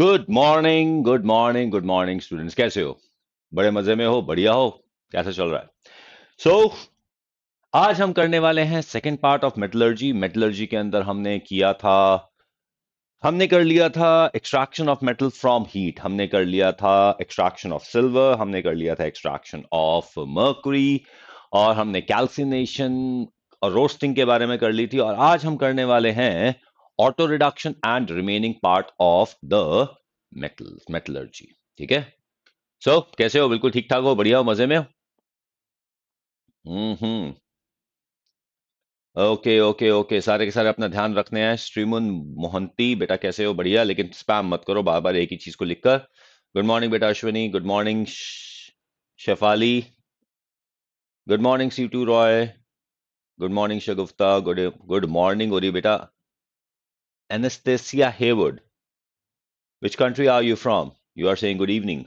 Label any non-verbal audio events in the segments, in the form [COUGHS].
Good morning good morning good morning students कैसे हो बड़े मजे में हो बढ़िया हो कैसा चल रहा है सो so, आज हम करने वाले हैं second part of metallurgy metallurgy के अंदर हमने किया था हमने कर लिया था extraction of metal from heat हमने कर लिया था एक्सट्रैक्शन ऑफ सिल्वर हमने कर लिया था एक्सट्रैक्शन ऑफ मर्क्री और हमने कैल्सिनेशन और रोस्टिंग के बारे में कर ली थी और आज हम करने वाले हैं auto reduction and remaining part of the metal metallurgy ठीक है सो so, कैसे हो बिल्कुल ठीक ठाक हो बढ़िया हो मजे में हो हम्म ओके ओके ओके सारे के सारे अपना ध्यान रखने हैं श्रीमुन मोहंती बेटा कैसे हो बढ़िया लेकिन स्पैम मत करो बार बार एक ही चीज को लिखकर गुड मॉर्निंग बेटा Ashwini good morning Shefali good morning C two Roy good morning Shagufta good good morning और बेटा Anastasia Hayward. Which country are you from? You are saying good evening.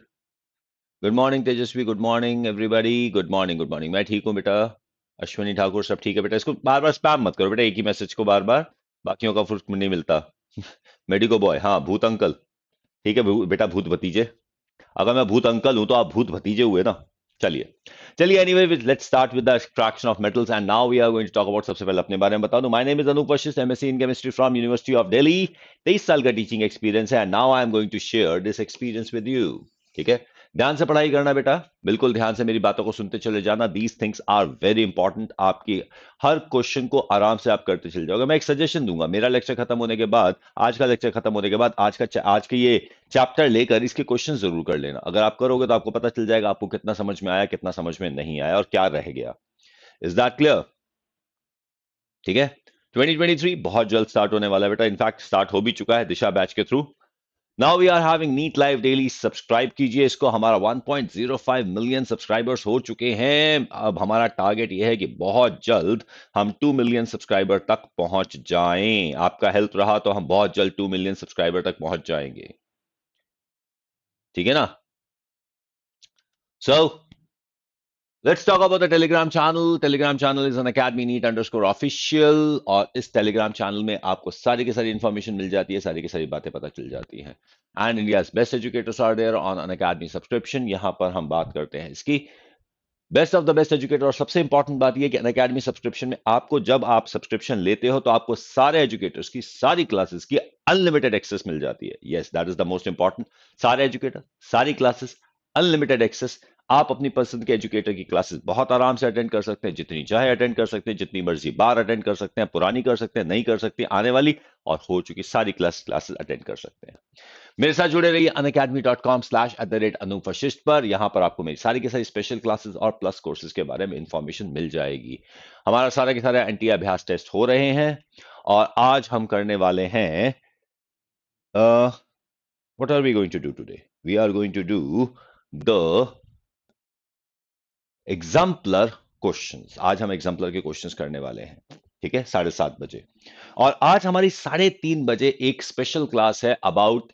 Good morning Tejaswi good morning everybody. Good morning, good morning मैं ठीक हूँ बेटा अश्विनी ठाकुर सब ठीक है बेटा इसको बार बार स्पैम मत करो बेटा एक ही मैसेज को बार बार बाकियों का फुर्क नहीं मिलता मेडिको बॉय हाँ भूत अंकल ठीक है बेटा भूत भतीजे अगर मैं भूत अंकल हूं तो आप भूत भतीजे हुए ना चलिए चलिए anyway which let's start with the fraction of metals and now we are going to talk about सबसे पहले अपने बारे में बता दूं my name is Anoop Vashishtha MSc in chemistry from University of Delhi 23 साल का टीचिंग एक्सपीरियंस है and now I am going to share this experience with you ठीक है ध्यान से पढ़ाई करना बेटा बिल्कुल ध्यान से मेरी बातों को सुनते चले जाना these things are very important आपकी हर क्वेश्चन को आराम से आप करते चले जाओगे मैं एक सजेशन दूंगा मेरा लेक्चर खत्म होने के बाद आज का लेक्चर खत्म होने के बाद आज का आज के ये चैप्टर लेकर इसके क्वेश्चन जरूर कर लेना अगर आप करोगे तो आपको पता चल जाएगा आपको कितना समझ में आया कितना समझ में नहीं आया और क्या रह गया इज दैट क्लियर ठीक है 2023 बहुत जल्द स्टार्ट होने वाला है बेटा इनफैक्ट स्टार्ट हो भी चुका है दिशा बैच के through now we are having NEET live daily subscribe कीजिए इसको हमारा 1.05 मिलियन सब्सक्राइबर्स हो चुके हैं अब हमारा टारगेट यह है कि बहुत जल्द हम 2 मिलियन सब्सक्राइबर तक पहुंच जाएं आपका हेल्प रहा तो हम बहुत जल्द 2 मिलियन सब्सक्राइबर तक पहुंच जाएंगे ठीक है ना सो so, Let's talk about the Telegram channel. Telegram channel is an Academy Neat underscore official और इस Telegram channel में आपको सारी की सारी information मिल जाती है सारी की सारी बातें पता चल जाती हैं And India's best educators are there on an academy subscription. यहाँ पर हम बात करते हैं इसकी best of the best educator और सबसे इंपॉर्टेंट बात यह कि अन अकेडमी सब्सक्रिप्शन में आपको जब आप सब्सक्रिप्शन लेते हो तो आपको सारे एजुकेटर्स की सारी क्लासेस की अनलिमिटेड एक्सेस मिल जाती है yes that is the most important सारे एजुकेटर सारी क्लासेस अनलिमिटेड एक्सेस आप अपनी पसंद के एजुकेटर की क्लासेस बहुत आराम से अटेंड कर सकते हैं जितनी चाहे अटेंड कर सकते हैं जितनी मर्जी बार अटेंड कर सकते हैं पुरानी कर सकते हैं नई कर सकते हैं आने वाली और हो चुकी सारी क्लास क्लासेस अटेंड कर सकते हैं मेरे साथ जुड़े रहिए Unacademy dot com slash at the rate पर यहां पर आपको मेरी सारी की सारी स्पेशल क्लासेस और प्लस कोर्सेज के बारे में इंफॉर्मेशन मिल जाएगी हमारा सारा के सारा एंटी अभ्यास टेस्ट हो रहे हैं और आज हम करने वाले हैं what are we going to do today we are going to do the exemplar question आज हम एग्जाम्पलर के क्वेश्चन करने वाले हैं ठीक है साढ़े सात बजे और आज हमारी साढ़े तीन बजे एक स्पेशल क्लास है about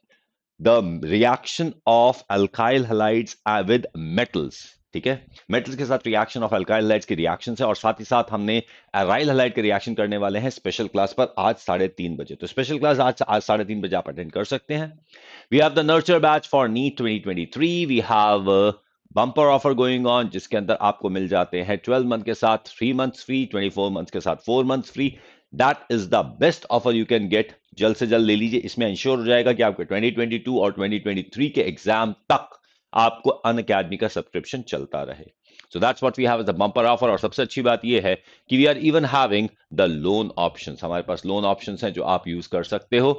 the reaction of alkyl halides with metals ठीक है मेटल्स के साथ रिएक्शन ऑफ अल्काइल हलाइड्स की रिएक्शन है और साथ ही साथ हमने एराइल हलाइड के रिएक्शन करने वाले हैं स्पेशल क्लास पर आज साढ़े तीन बजे तो स्पेशल क्लास आज आज साढ़े तीन बजे आप अटेंड कर सकते हैं we have the nurture batch for NEET twenty twenty three we have bumper offer going on जिसके अंदर आपको मिल जाते हैं ट्वेल्व मंथ के साथ three months free twenty four months के साथ four months free that is the best offer you can get जल्द से जल्द ले लीजिए इसमें इंश्योर हो जाएगा कि आपके ट्वेंटी ट्वेंटी टू और ट्वेंटी ट्वेंटी थ्री के एग्जाम तक आपको अन अकेडमी का सब्सक्रिप्शन चलता रहे so that's what we have the bumper offer और सबसे अच्छी बात यह है कि we are even having the loan option हमारे पास लोन ऑप्शन हैं जो आप यूज कर सकते हो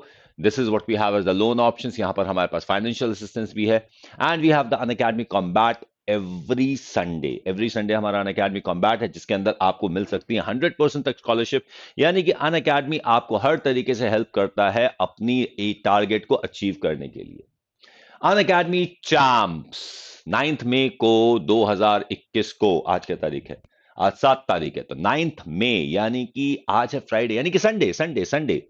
this is what we have as the loan option यहां पर हमारे पास फाइनेंशियल असिस्टेंस भी है and we have the Unacademy combat every Sunday every Sunday हमारा अन अकेडमी कॉम्बैट है जिसके अंदर आपको मिल सकती है हंड्रेड परसेंट तक स्कॉलरशिप यानी कि अन अकेडमी आपको हर तरीके से हेल्प करता है अपनी टारगेट को अचीव करने के लिए Unacademy champs ninth May को 2021 को आज क्या तारीख है आज सात तारीख है तो नाइन्थ मे यानी कि आज है फ्राइडे यानी कि Sunday Sunday Sunday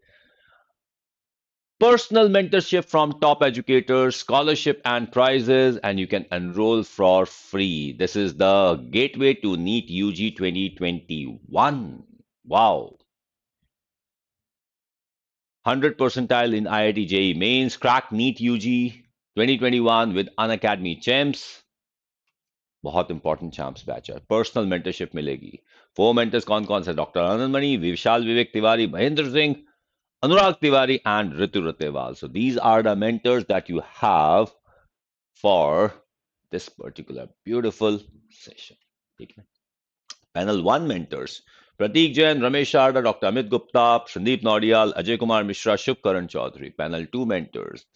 personal mentorship from top educators, scholarship and prizes, and you can enroll for free. This is the gateway to NEET UG 2021. Wow. 100 percentile in IIT JE mains, crack NEET UG 2021 with Unacademy Champs. बहुत important champs batch Personal personal mentorship मिलेगी four mentors कौन कौन से doctor Anand Mani Vishal Vivek Tiwari Mahendra Singh Anurag Tiwari and Ritu Rateval. So these are the mentors that you have for this particular beautiful session. Panel 1 mentors. Pratik Jain, Ramesh Arda, Dr. Amit Gupta, Sandeep Nodial, Ajay Kumar Mishra, Shubkaran Chaudhary. Panel 2 mentors.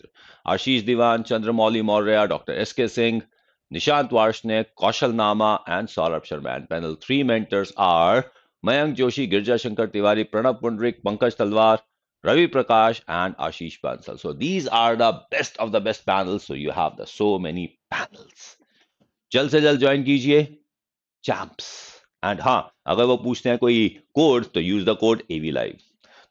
Ashish Divan, Chandramouli Maurya, Dr. S.K. Singh, Nishant Varshne, Kaushal Nama, and Saurabh Sharma. And panel 3 mentors are Mayank Joshi, Girja Shankar Tiwari, Pranab Pundrik, Pankaj Talwar, Ravi Prakash and Ashish Bansal. So these are the best of the best panels. So you have the so many panels. जल्द से जल्द join कीजिए champs and हाँ अगर वो पूछते हैं कोई कोड तो use the code AV live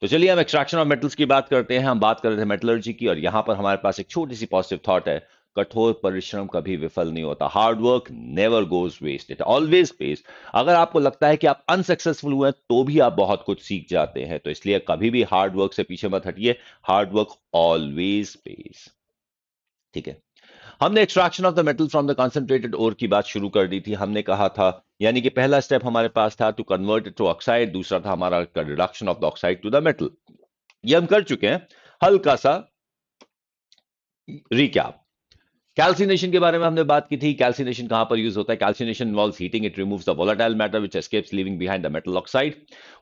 तो चलिए हम एक्सट्रैक्शन ऑफ मेटल्स की बात करते हैं हम बात कर रहे थे मेटलर्जी की और यहां पर हमारे पास एक छोटी सी पॉजिटिव थॉट है कठोर परिश्रम कभी विफल नहीं होता hard work never goes waste it always pays अगर आपको लगता है कि आप अनसक्सेसफुल हुए तो भी आप बहुत कुछ सीख जाते हैं तो इसलिए कभी भी हार्डवर्क से पीछे मत हटिए हार्डवर्क ऑलवेज पेस ठीक है हमने extraction of the metal from the concentrated ore की बात शुरू कर दी थी हमने कहा था यानी कि पहला स्टेप हमारे पास था टू कन्वर्ट टू ऑक्साइड दूसरा था हमारा reduction of the oxide to the metal ये हम कर चुके हैं हल्का सा रिकैप कैल्सिनेशन के बारे में हमने बात की थी कैल्सिनेशन कहां पर यूज होता है calcination involve heating it removes the volatile matter which escapes leaving behind the metal oxide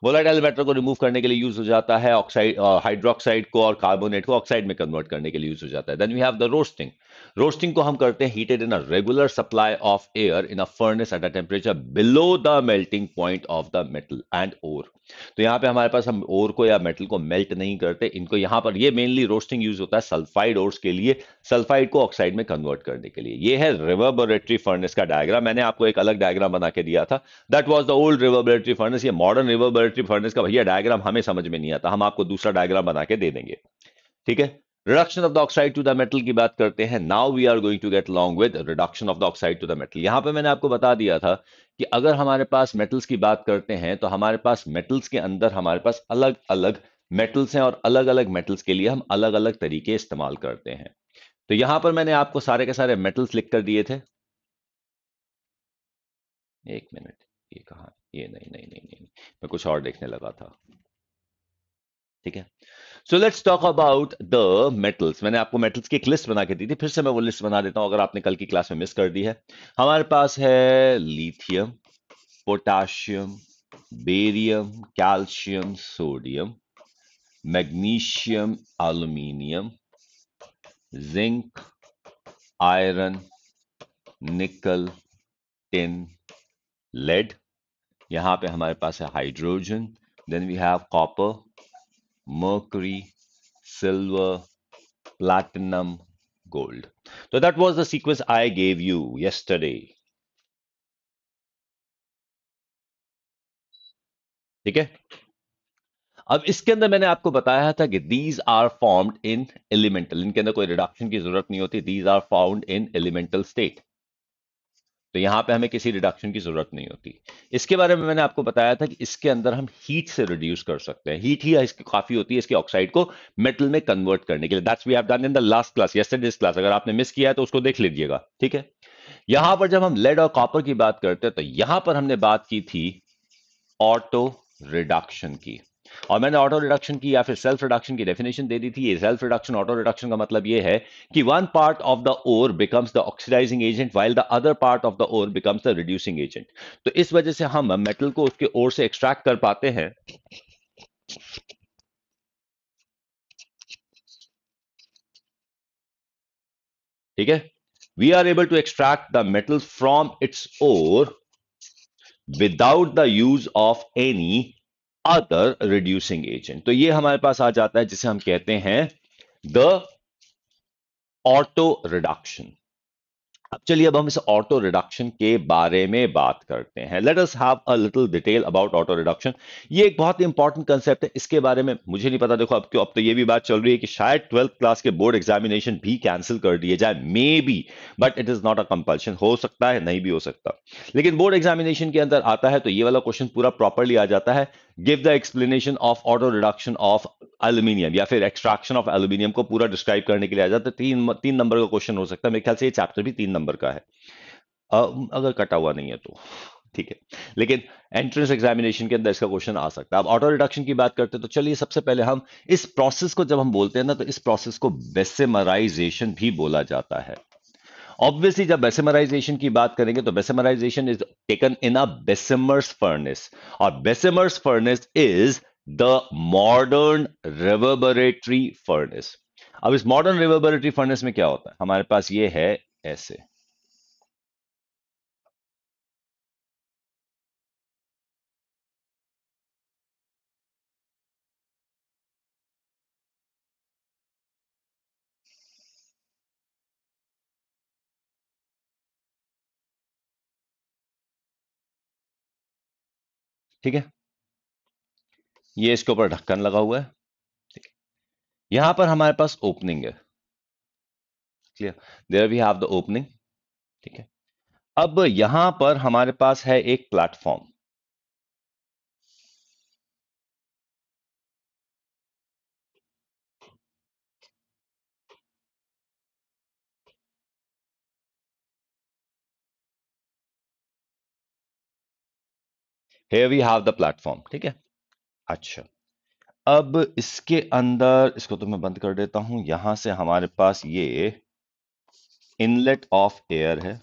volatile matter को रिमूव करने के लिए यूज हो जाता है ऑक्साइड हाइड्रोक्साइड uh, को और कार्बोनेट को ऑक्साइड में कन्वर्ट करने के लिए यूज हो जाता है then we have the roasting roasting को हम करते हैं heated in a regular supply of air in a furnace at a temperature below the melting point of the metal and ore तो यहां पे हमारे पास हम ओर को या मेटल को मेल्ट नहीं करते इनको यहां पर ये मेनली रोस्टिंग यूज होता है सल्फाइड ओर्स के लिए सल्फाइड को ऑक्साइड में कन्वर्ट करने के लिए ये है रिवर्बरेटरी फर्नेस का डायग्राम मैंने आपको एक अलग डायग्राम बना के दिया था that was the old reverberatory furnace ये मॉडर्न रिवर्बरेटरी फर्नेस का भैया डायग्राम हमें समझ में नहीं आता हम आपको दूसरा डायग्राम बना के दे देंगे ठीक है reduction of the oxide to the metal की बात करते हैं now we are going to get long with reduction of the oxide to the metal यहां पे मैंने आपको बता दिया था कि अगर हमारे पास मेटल्स की बात करते हैं तो हमारे पास मेटल्स के अंदर हमारे पास अलग अलग मेटल्स हैं और अलग अलग मेटल्स के लिए हम अलग अलग तरीके इस्तेमाल करते हैं तो यहां पर मैंने आपको सारे के सारे मेटल्स लिख कर दिए थे एक मिनट ये कहा ये नहीं नहीं नहीं नहीं मैं कुछ और देखने लगा था ठीक है so let's talk about the metals मैंने आपको मेटल्स की एक लिस्ट बना के दी थी फिर से मैं वो लिस्ट बना देता हूं अगर आपने कल की क्लास में मिस कर दी है हमारे पास है lithium potassium barium calcium sodium magnesium aluminium zinc iron nickel tin lead यहां पे हमारे पास है hydrogen then we have copper mercury, silver, platinum, gold. So that was the sequence I gave you yesterday. ठीक है अब इसके अंदर मैंने आपको बताया था कि these are formed in elemental इनके अंदर कोई रिडक्शन की जरूरत नहीं होती these are found in elemental state तो यहां पे हमें किसी रिडक्शन की ज़रूरत नहीं होती इसके बारे में मैंने आपको बताया था कि इसके अंदर हम हीट से रिड्यूस कर सकते हैं हीट ही इसकी काफ़ी होती है इसके ऑक्साइड को मेटल में कन्वर्ट करने के लिए that's we have done in the last class yesterday's class अगर आपने मिस किया है तो उसको देख लीजिएगा ठीक है यहां पर जब हम लेड और कॉपर की बात करते हैं तो यहां पर हमने बात की थी ऑटो रिडक्शन की और मैंने ऑटो रिडक्शन की या फिर सेल्फ रिडक्शन की डेफिनेशन दे दी थी सेल्फ रिडक्शन ऑटो रिडक्शन का मतलब यह है कि one part of the ore becomes the oxidising agent while the other part of the ore becomes the reducing agent तो इस वजह से हम मेटल को उसके ओर से एक्सट्रैक्ट कर पाते हैं ठीक है we are able to extract the metal from its ore without the use of any other reducing agent तो ये हमारे पास आ जाता है जिसे हम कहते हैं द ऑटो रिडक्शन अब चलिए अब हम इस ऑटो रिडक्शन के बारे में बात करते हैं let us have a little detail about auto reduction ये एक बहुत इंपॉर्टेंट कंसेप्ट है इसके बारे में मुझे नहीं पता देखो अब क्यों अब तो ये भी बात चल रही है कि शायद ट्वेल्थ क्लास के बोर्ड एग्जामिनेशन भी कैंसिल कर दिए जाए maybe but it is not a compulsion हो सकता है नहीं भी हो सकता लेकिन बोर्ड एग्जामिनेशन के अंदर आता है तो ये वाला क्वेश्चन पूरा प्रॉपरली आ जाता है give the explanation of auto reduction of aluminium या फिर एक्सट्रैक्शन ऑफ एल्यूमिनियम को पूरा डिस्क्राइब करने के लिए आ जाता तो है तीन तीन नंबर का क्वेश्चन हो सकता है मेरे ख्याल से ये चैप्टर भी तीन नंबर का है अगर कटा हुआ नहीं है तो ठीक है लेकिन एंट्रेंस एग्जामिनेशन के अंदर इसका क्वेश्चन आ सकता है अब ऑटो रिडक्शन की बात करते हैं तो चलिए सबसे पहले हम इस प्रोसेस को जब हम बोलते हैं ना तो इस प्रोसेस को बेसेमराइजेशन भी बोला जाता है ऑब्वियसली जब बेसेमराइजेशन की बात करेंगे तो bessemerisation is taken in a Bessemer's furnace और Bessemer's furnace is the modern reverberatory furnace अब इस मॉडर्न रिवर्बरेटरी फर्नेस में क्या होता है हमारे पास ये है ऐसे ठीक है ये इसके ऊपर ढक्कन लगा हुआ है यहां पर हमारे पास ओपनिंग है clear there we have the opening ठीक है अब यहां पर हमारे पास है एक platform here we have the platform ठीक है अच्छा अब इसके अंदर इसको तो मैं बंद कर देता हूं यहां से हमारे पास ये इनलेट ऑफ एयर है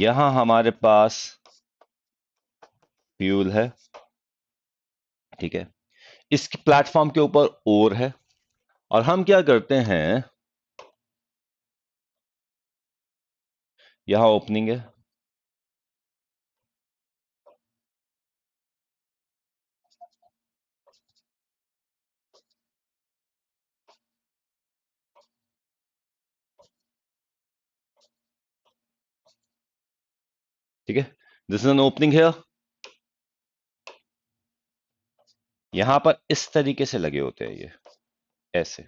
यहां हमारे पास फ्यूल है ठीक है इस प्लेटफॉर्म के ऊपर ओर है और हम क्या करते हैं यहां ओपनिंग है दिस इज एन ओपनिंग है यहां पर इस तरीके से लगे होते हैं ये ऐसे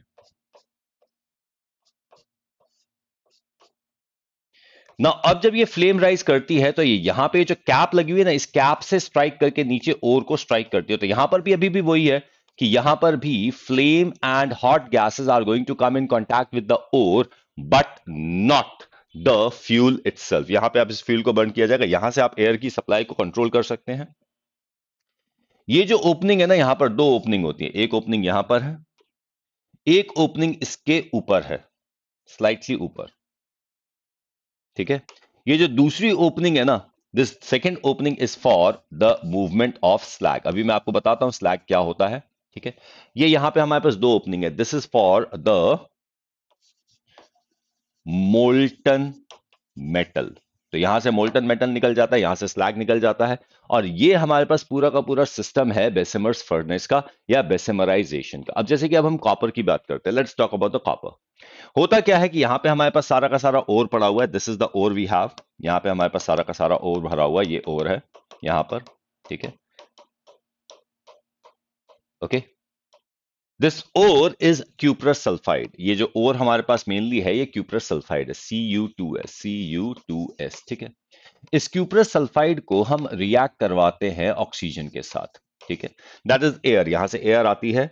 ना अब जब ये फ्लेम राइज करती है तो ये यहां पे जो कैप लगी हुई है ना इस कैप से स्ट्राइक करके नीचे ओर को स्ट्राइक करती है तो यहां पर भी अभी भी वही है कि यहां पर भी flame and hot gases are going to come in contact with the ore but not the fuel self यहां पे आप इस फ्यूल को बर्न किया जाएगा यहां से आप एयर की सप्लाई को कंट्रोल कर सकते हैं ये जो ओपनिंग है ना यहां पर दो ओपनिंग होती है एक ओपनिंग यहां पर है एक ओपनिंग इसके ऊपर है स्लाइटली ऊपर ठीक है ये जो दूसरी ओपनिंग है ना this second opening is for the movement of slag अभी मैं आपको बताता हूं स्लैग क्या होता है ठीक है ये यहां पे हमारे पास दो ओपनिंग है this is for the molten metal तो यहां से मोल्टन मेटल निकल जाता है यहां से स्लैग निकल जाता है और ये हमारे पास पूरा का पूरा सिस्टम है बेसेमर्स फर्नेस का या बेसेमराइजेशन का अब जैसे कि अब हम कॉपर की बात करते हैं let's talk about the copper होता क्या है कि यहां पे हमारे पास सारा का सारा ओर पड़ा हुआ है this is the ore we have यहां पे हमारे पास सारा का सारा ओर भरा हुआ है ये ओर है यहां पर ठीक है okay okay. This ore is cuprous sulphide ये जो ओर हमारे पास मेनली है ये क्यूप्रस सल्फाइड है C U two S C U two S ठीक है इस क्यूप्रस सल्फाइड को हम रिएक्ट करवाते हैं ऑक्सीजन के साथ ठीक है दैट इज एयर यहां से एयर आती है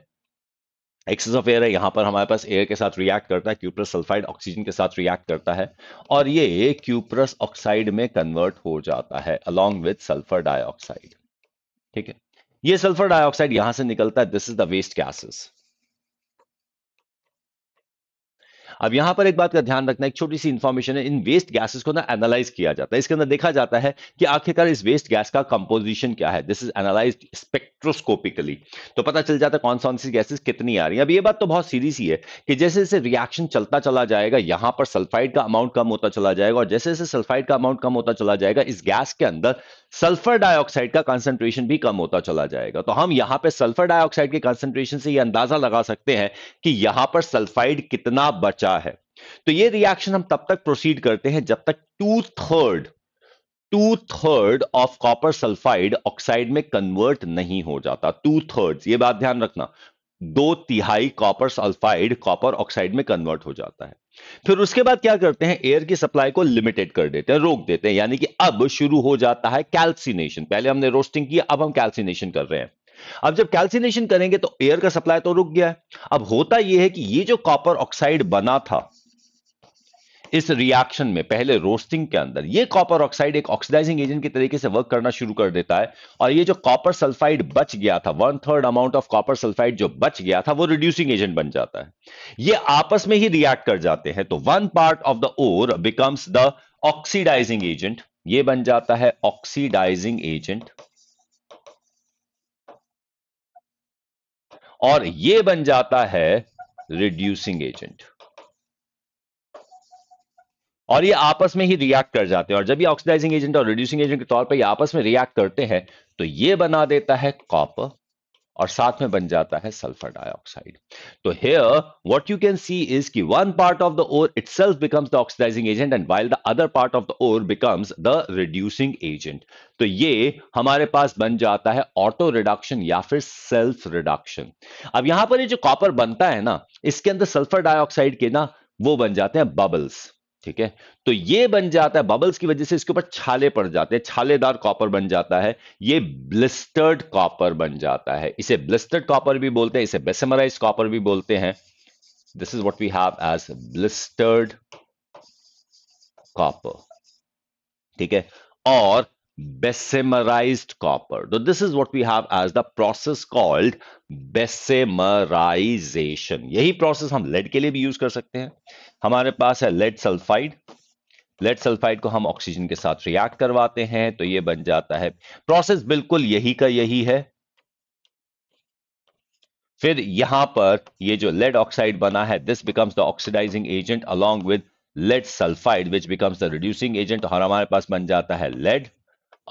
एक्सेस ऑफ एयर है यहां पर हमारे पास एयर के साथ रिएक्ट करता है क्यूप्रस सल्फाइड ऑक्सीजन के साथ रिएक्ट करता है और ये क्यूप्रस ऑक्साइड में कन्वर्ट हो जाता है अलॉन्ग विथ सल्फर डाइऑक्साइड ठीक है ये सल्फर डाइऑक्साइड यहां से निकलता है this is the waste gases अब यहां पर एक बात का ध्यान रखना एक छोटी सी इंफॉर्मेशन है इन वेस्ट गैसेस को ना एनालाइज किया जाता है इसके अंदर देखा जाता है कि आखिरकार इस वेस्ट गैस का कंपोजिशन क्या है this is analyse spect spectroscopically तो पता चल जाता है कौन कौन सी गैसेस कितनी आ रही है अब ये बात तो बहुत सीधी सी है कि जैसे जैसे रिएक्शन चलता चला जाएगा यहां पर सल्फाइड का अमाउंट कम होता चला जाएगा और जैसे जैसे सल्फाइड का अमाउंट कम होता चला जाएगा इस गैस के अंदर सल्फर डाइऑक्साइड का कंसंट्रेशन भी कम होता चला जाएगा तो हम यहां पर सल्फर डाइऑक्साइड के कंसंट्रेशन से ये अंदाजा लगा सकते हैं कि यहां पर सल्फाइड कितना बचा है तो ये रिएक्शन हम तब तक प्रोसीड करते हैं जब तक two third two third of copper sulphide oxide में कन्वर्ट नहीं हो जाता टू थर्ड ये बात ध्यान रखना दो तिहाई कॉपर सल्फाइड कॉपर ऑक्साइड में कन्वर्ट हो जाता है फिर उसके बाद क्या करते हैं एयर की सप्लाई को लिमिटेड कर देते हैं रोक देते हैं यानी कि अब शुरू हो जाता है कैल्सिनेशन पहले हमने रोस्टिंग किया अब हम कैल्सिनेशन कर रहे हैं अब जब कैल्सिनेशन करेंगे तो एयर का सप्लाई तो रुक गया है अब होता यह है कि ये जो कॉपर ऑक्साइड बना था इस रिएक्शन में पहले रोस्टिंग के अंदर ये कॉपर ऑक्साइड एक ऑक्सीडाइजिंग एजेंट के तरीके से वर्क करना शुरू कर देता है और ये जो कॉपर सल्फाइड बच गया था one third amount of copper sulphide जो बच गया था वो रिड्यूसिंग एजेंट बन जाता है ये आपस में ही रिएक्ट कर जाते हैं तो one part of the ore becomes the oxidising agent ये बन जाता है ऑक्सीडाइजिंग एजेंट और ये बन जाता है रिड्यूसिंग एजेंट और ये आपस में ही रिएक्ट कर जाते हैं और जब ये ऑक्सीडाइजिंग एजेंट और रिड्यूसिंग एजेंट के तौर पर ये आपस में रिएक्ट करते हैं तो ये बना देता है कॉपर और साथ में बन जाता है सल्फर डाइऑक्साइड तो here what you can see is कि one part of the ore itself becomes the oxidising agent and while the other part of the ore becomes the reducing agent तो ये हमारे पास बन जाता है ऑटो रिडक्शन या फिर सेल्फ रिडक्शन अब यहां पर ये जो कॉपर बनता है ना इसके अंदर सल्फर डाइऑक्साइड के ना वो बन जाते हैं बबल्स ठीक है तो ये बन जाता है बबल्स की वजह से इसके ऊपर छाले पड़ जाते हैं छालेदार कॉपर बन जाता है ये ब्लिस्टर्ड कॉपर बन जाता है इसे ब्लिस्टर्ड कॉपर भी बोलते हैं इसे बेसमराइज कॉपर भी बोलते हैं this is what we have as blistered copper ठीक है और bessemerized copper. So this is what we have as the process called bessemerization. यही process हम lead के लिए भी use कर सकते हैं हमारे पास है lead sulfide. लेड सल्फाइड को हम ऑक्सीजन के साथ रिएक्ट करवाते हैं तो ये बन जाता है प्रोसेस बिल्कुल यही का यही है फिर यहां पर ये जो लेड ऑक्साइड बना है this becomes the oxidising agent along with lead sulphide which becomes the reducing agent और हमारे पास बन जाता है lead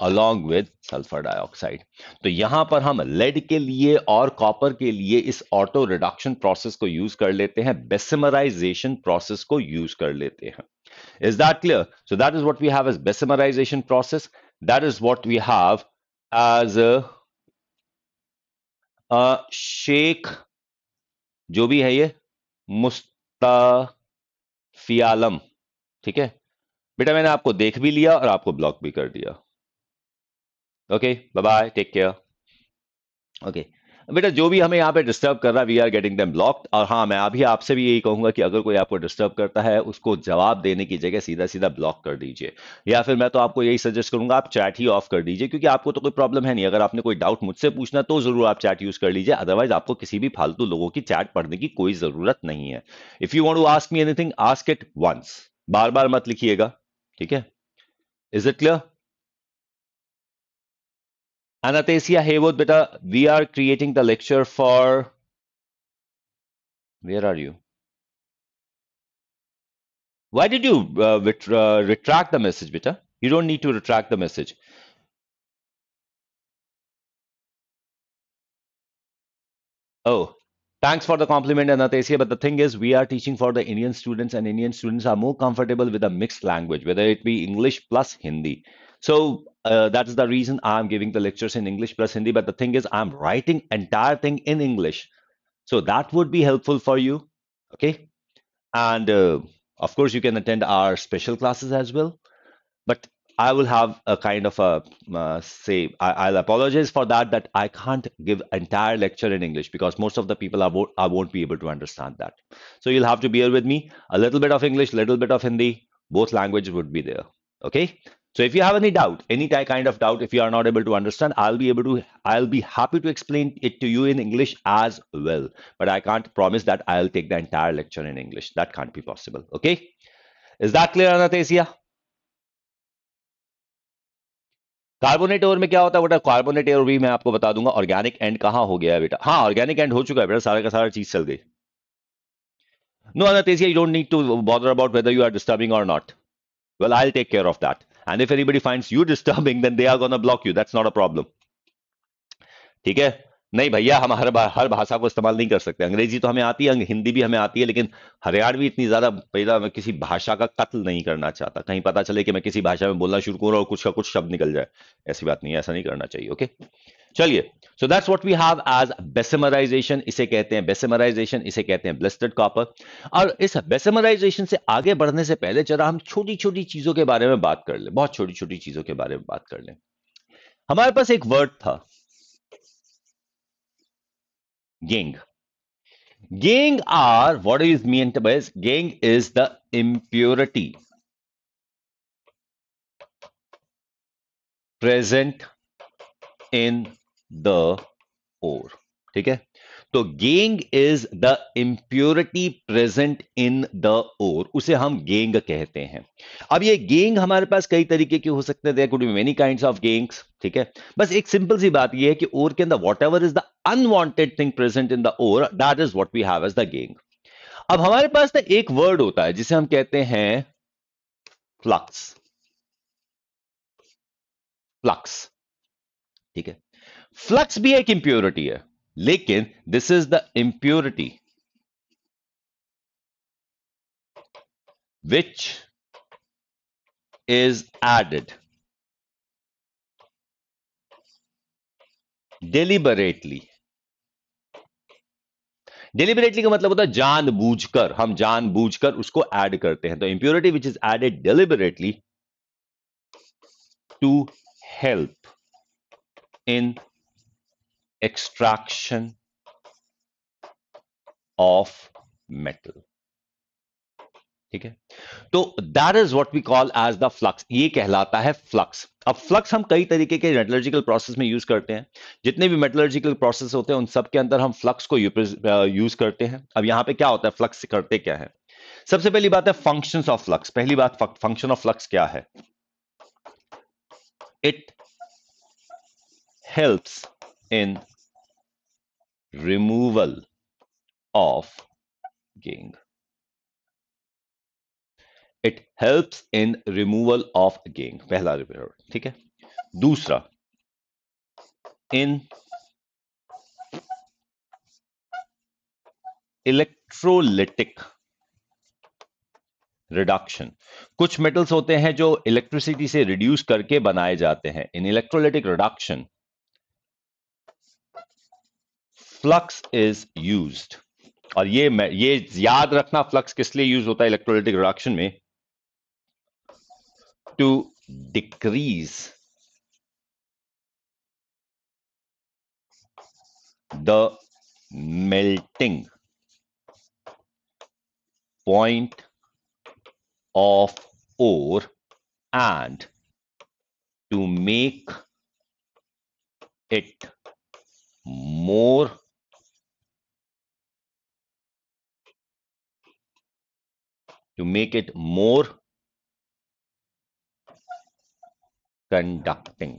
along with sulphur dioxide तो यहां पर हम लेड के लिए और कॉपर के लिए इस ऑटो रिडक्शन प्रोसेस को यूज कर लेते हैं बेसिमराइजेशन प्रोसेस को यूज कर लेते हैं is that clear so that is what we have as bessemerisation process that is what we have as shake जो भी है ये मुस्ताफियालम ठीक है बेटा मैंने आपको देख भी लिया और आपको ब्लॉक भी कर दिया okay bye bye take care okay बेटा जो भी हमें यहाँ पे डिस्टर्ब कर रहा है we are getting them blocked और हाँ मैं अभी आपसे भी यही कहूंगा कि अगर कोई आपको डिस्टर्ब करता है उसको जवाब देने की जगह सीधा सीधा ब्लॉक कर दीजिए या फिर मैं तो आपको यही सजेस्ट करूंगा आप चैट ही ऑफ कर दीजिए क्योंकि आपको तो कोई प्रॉब्लम है नहीं अगर आपने कोई डाउट मुझसे पूछना तो जरूर आप चैट यूज कर लीजिए अदरवाइज आपको किसी भी फालतू लोगों की चैट पढ़ने की कोई जरूरत नहीं है if you want to ask me anything ask it once बार बार मत लिखिएगा ठीक है is it clear Anastasia Haywood, beta, we are creating the lecture for. Where are you? Why did you uh, ret uh, retract the message, beta? You don't need to retract the message. Oh, Thanks for the compliment, Anastasia. But the thing is, we are teaching for the Indian students, and Indian students are more comfortable with a mixed language, whether it be English plus Hindi. So uh, that's the reason I'm giving the lectures in English plus Hindi. But the thing is, I'm writing entire thing in English. So that would be helpful for you. Okay. And uh, of course, you can attend our special classes as well. But I will have a kind of a uh, say. I, will apologize for that. That I can't give entire lecture in English because most of the people I won't, I won't be able to understand that. So you'll have to bear with me. A little bit of English, little bit of Hindi. Both language would be there. Okay. So if you have any doubt, any kind of doubt, if you are not able to understand, I'll be able to, I'll be happy to explain it to you in English as well. But I can't promise that I'll take the entire lecture in English. That can't be possible. Okay. Is that clear, Anastasia? Carbonate air में क्या होता है बेटा carbonate air भी मैं आपको बता दूंगा ऑर्गेनिक एंड कहां हो गया है बेटा हाँ ऑर्गेनिक एंड हो चुका है बेटा सारा का सारा चीज चल गई no Anastasia you don't need to bother about you are disturbing or not. Well, I'll take care of that. And if anybody finds you disturbing then they are gonna block you that's not a problem ठीक है नहीं भैया हम हर हर भाषा को इस्तेमाल नहीं कर सकते अंग्रेजी तो हमें आती है हिंदी भी हमें आती है लेकिन हरियाणवी इतनी ज्यादा पहला मैं किसी भाषा का कत्ल नहीं करना चाहता कहीं पता चले कि मैं किसी भाषा में बोलना शुरू करूँ और कुछ का कुछ शब्द निकल जाए ऐसी बात नहीं है ऐसा नहीं करना चाहिए ओके चलिए so that's what we have as bessemerisation इसे कहते हैं बेसेमराइजेशन इसे कहते हैं ब्लिस्टर्ड कॉपर और इस बेसेमराइजेशन से आगे बढ़ने से पहले जरा हम छोटी छोटी चीजों के बारे में बात कर लें बहुत छोटी छोटी चीजों के बारे में बात कर लें हमारे पास एक वर्ड था gangue gangue are what is mean by gangue is the impurity present in the ore ठीक है तो gangue is the impurity present in the ore उसे हम गेंग कहते हैं अब ये गेंग हमारे पास कई तरीके के हो सकते हैं could many kind of gangues ठीक है बस एक सिंपल सी बात ये है कि ओर के अंदर whatever is the unwanted thing present in the ore that is what we have as the gangue अब हमारे पास ना एक वर्ड होता है जिसे हम कहते हैं फ्लक्स फ्लक्स ठीक है फ्लक्स भी एक इंप्योरिटी है लेकिन this is the impurity which is added deliberately deliberately का मतलब होता है जानबूझकर हम जानबूझकर उसको ऐड करते हैं तो impurity which is added deliberately to help in extraction of metal ठीक है तो that is what we call as the flux ये कहलाता है फ्लक्स अब फ्लक्स हम कई तरीके के मेटलर्जिकल प्रोसेस में यूज करते हैं जितने भी मेटलर्जिकल प्रोसेस होते हैं उन सब के अंदर हम फ्लक्स को यूज करते हैं अब यहां पे क्या होता है फ्लक्स करते क्या है सबसे पहली बात है फंक्शंस ऑफ फ्लक्स पहली बात फंक्शन ऑफ फ्लक्स क्या है it helps in removal of gang. It helps in removal of gangue पहला रिपोर्ट ठीक है दूसरा इन इलेक्ट्रोलिटिक रिडक्शन कुछ मेटल्स होते हैं जो इलेक्ट्रिसिटी से रिड्यूस करके बनाए जाते हैं in electrolytic reduction flux is used और ये ये याद रखना फ्लक्स किस लिए यूज होता है इलेक्ट्रोलिटिक रिएक्शन में to decrease the melting point of ore and to make it more to make it more conducting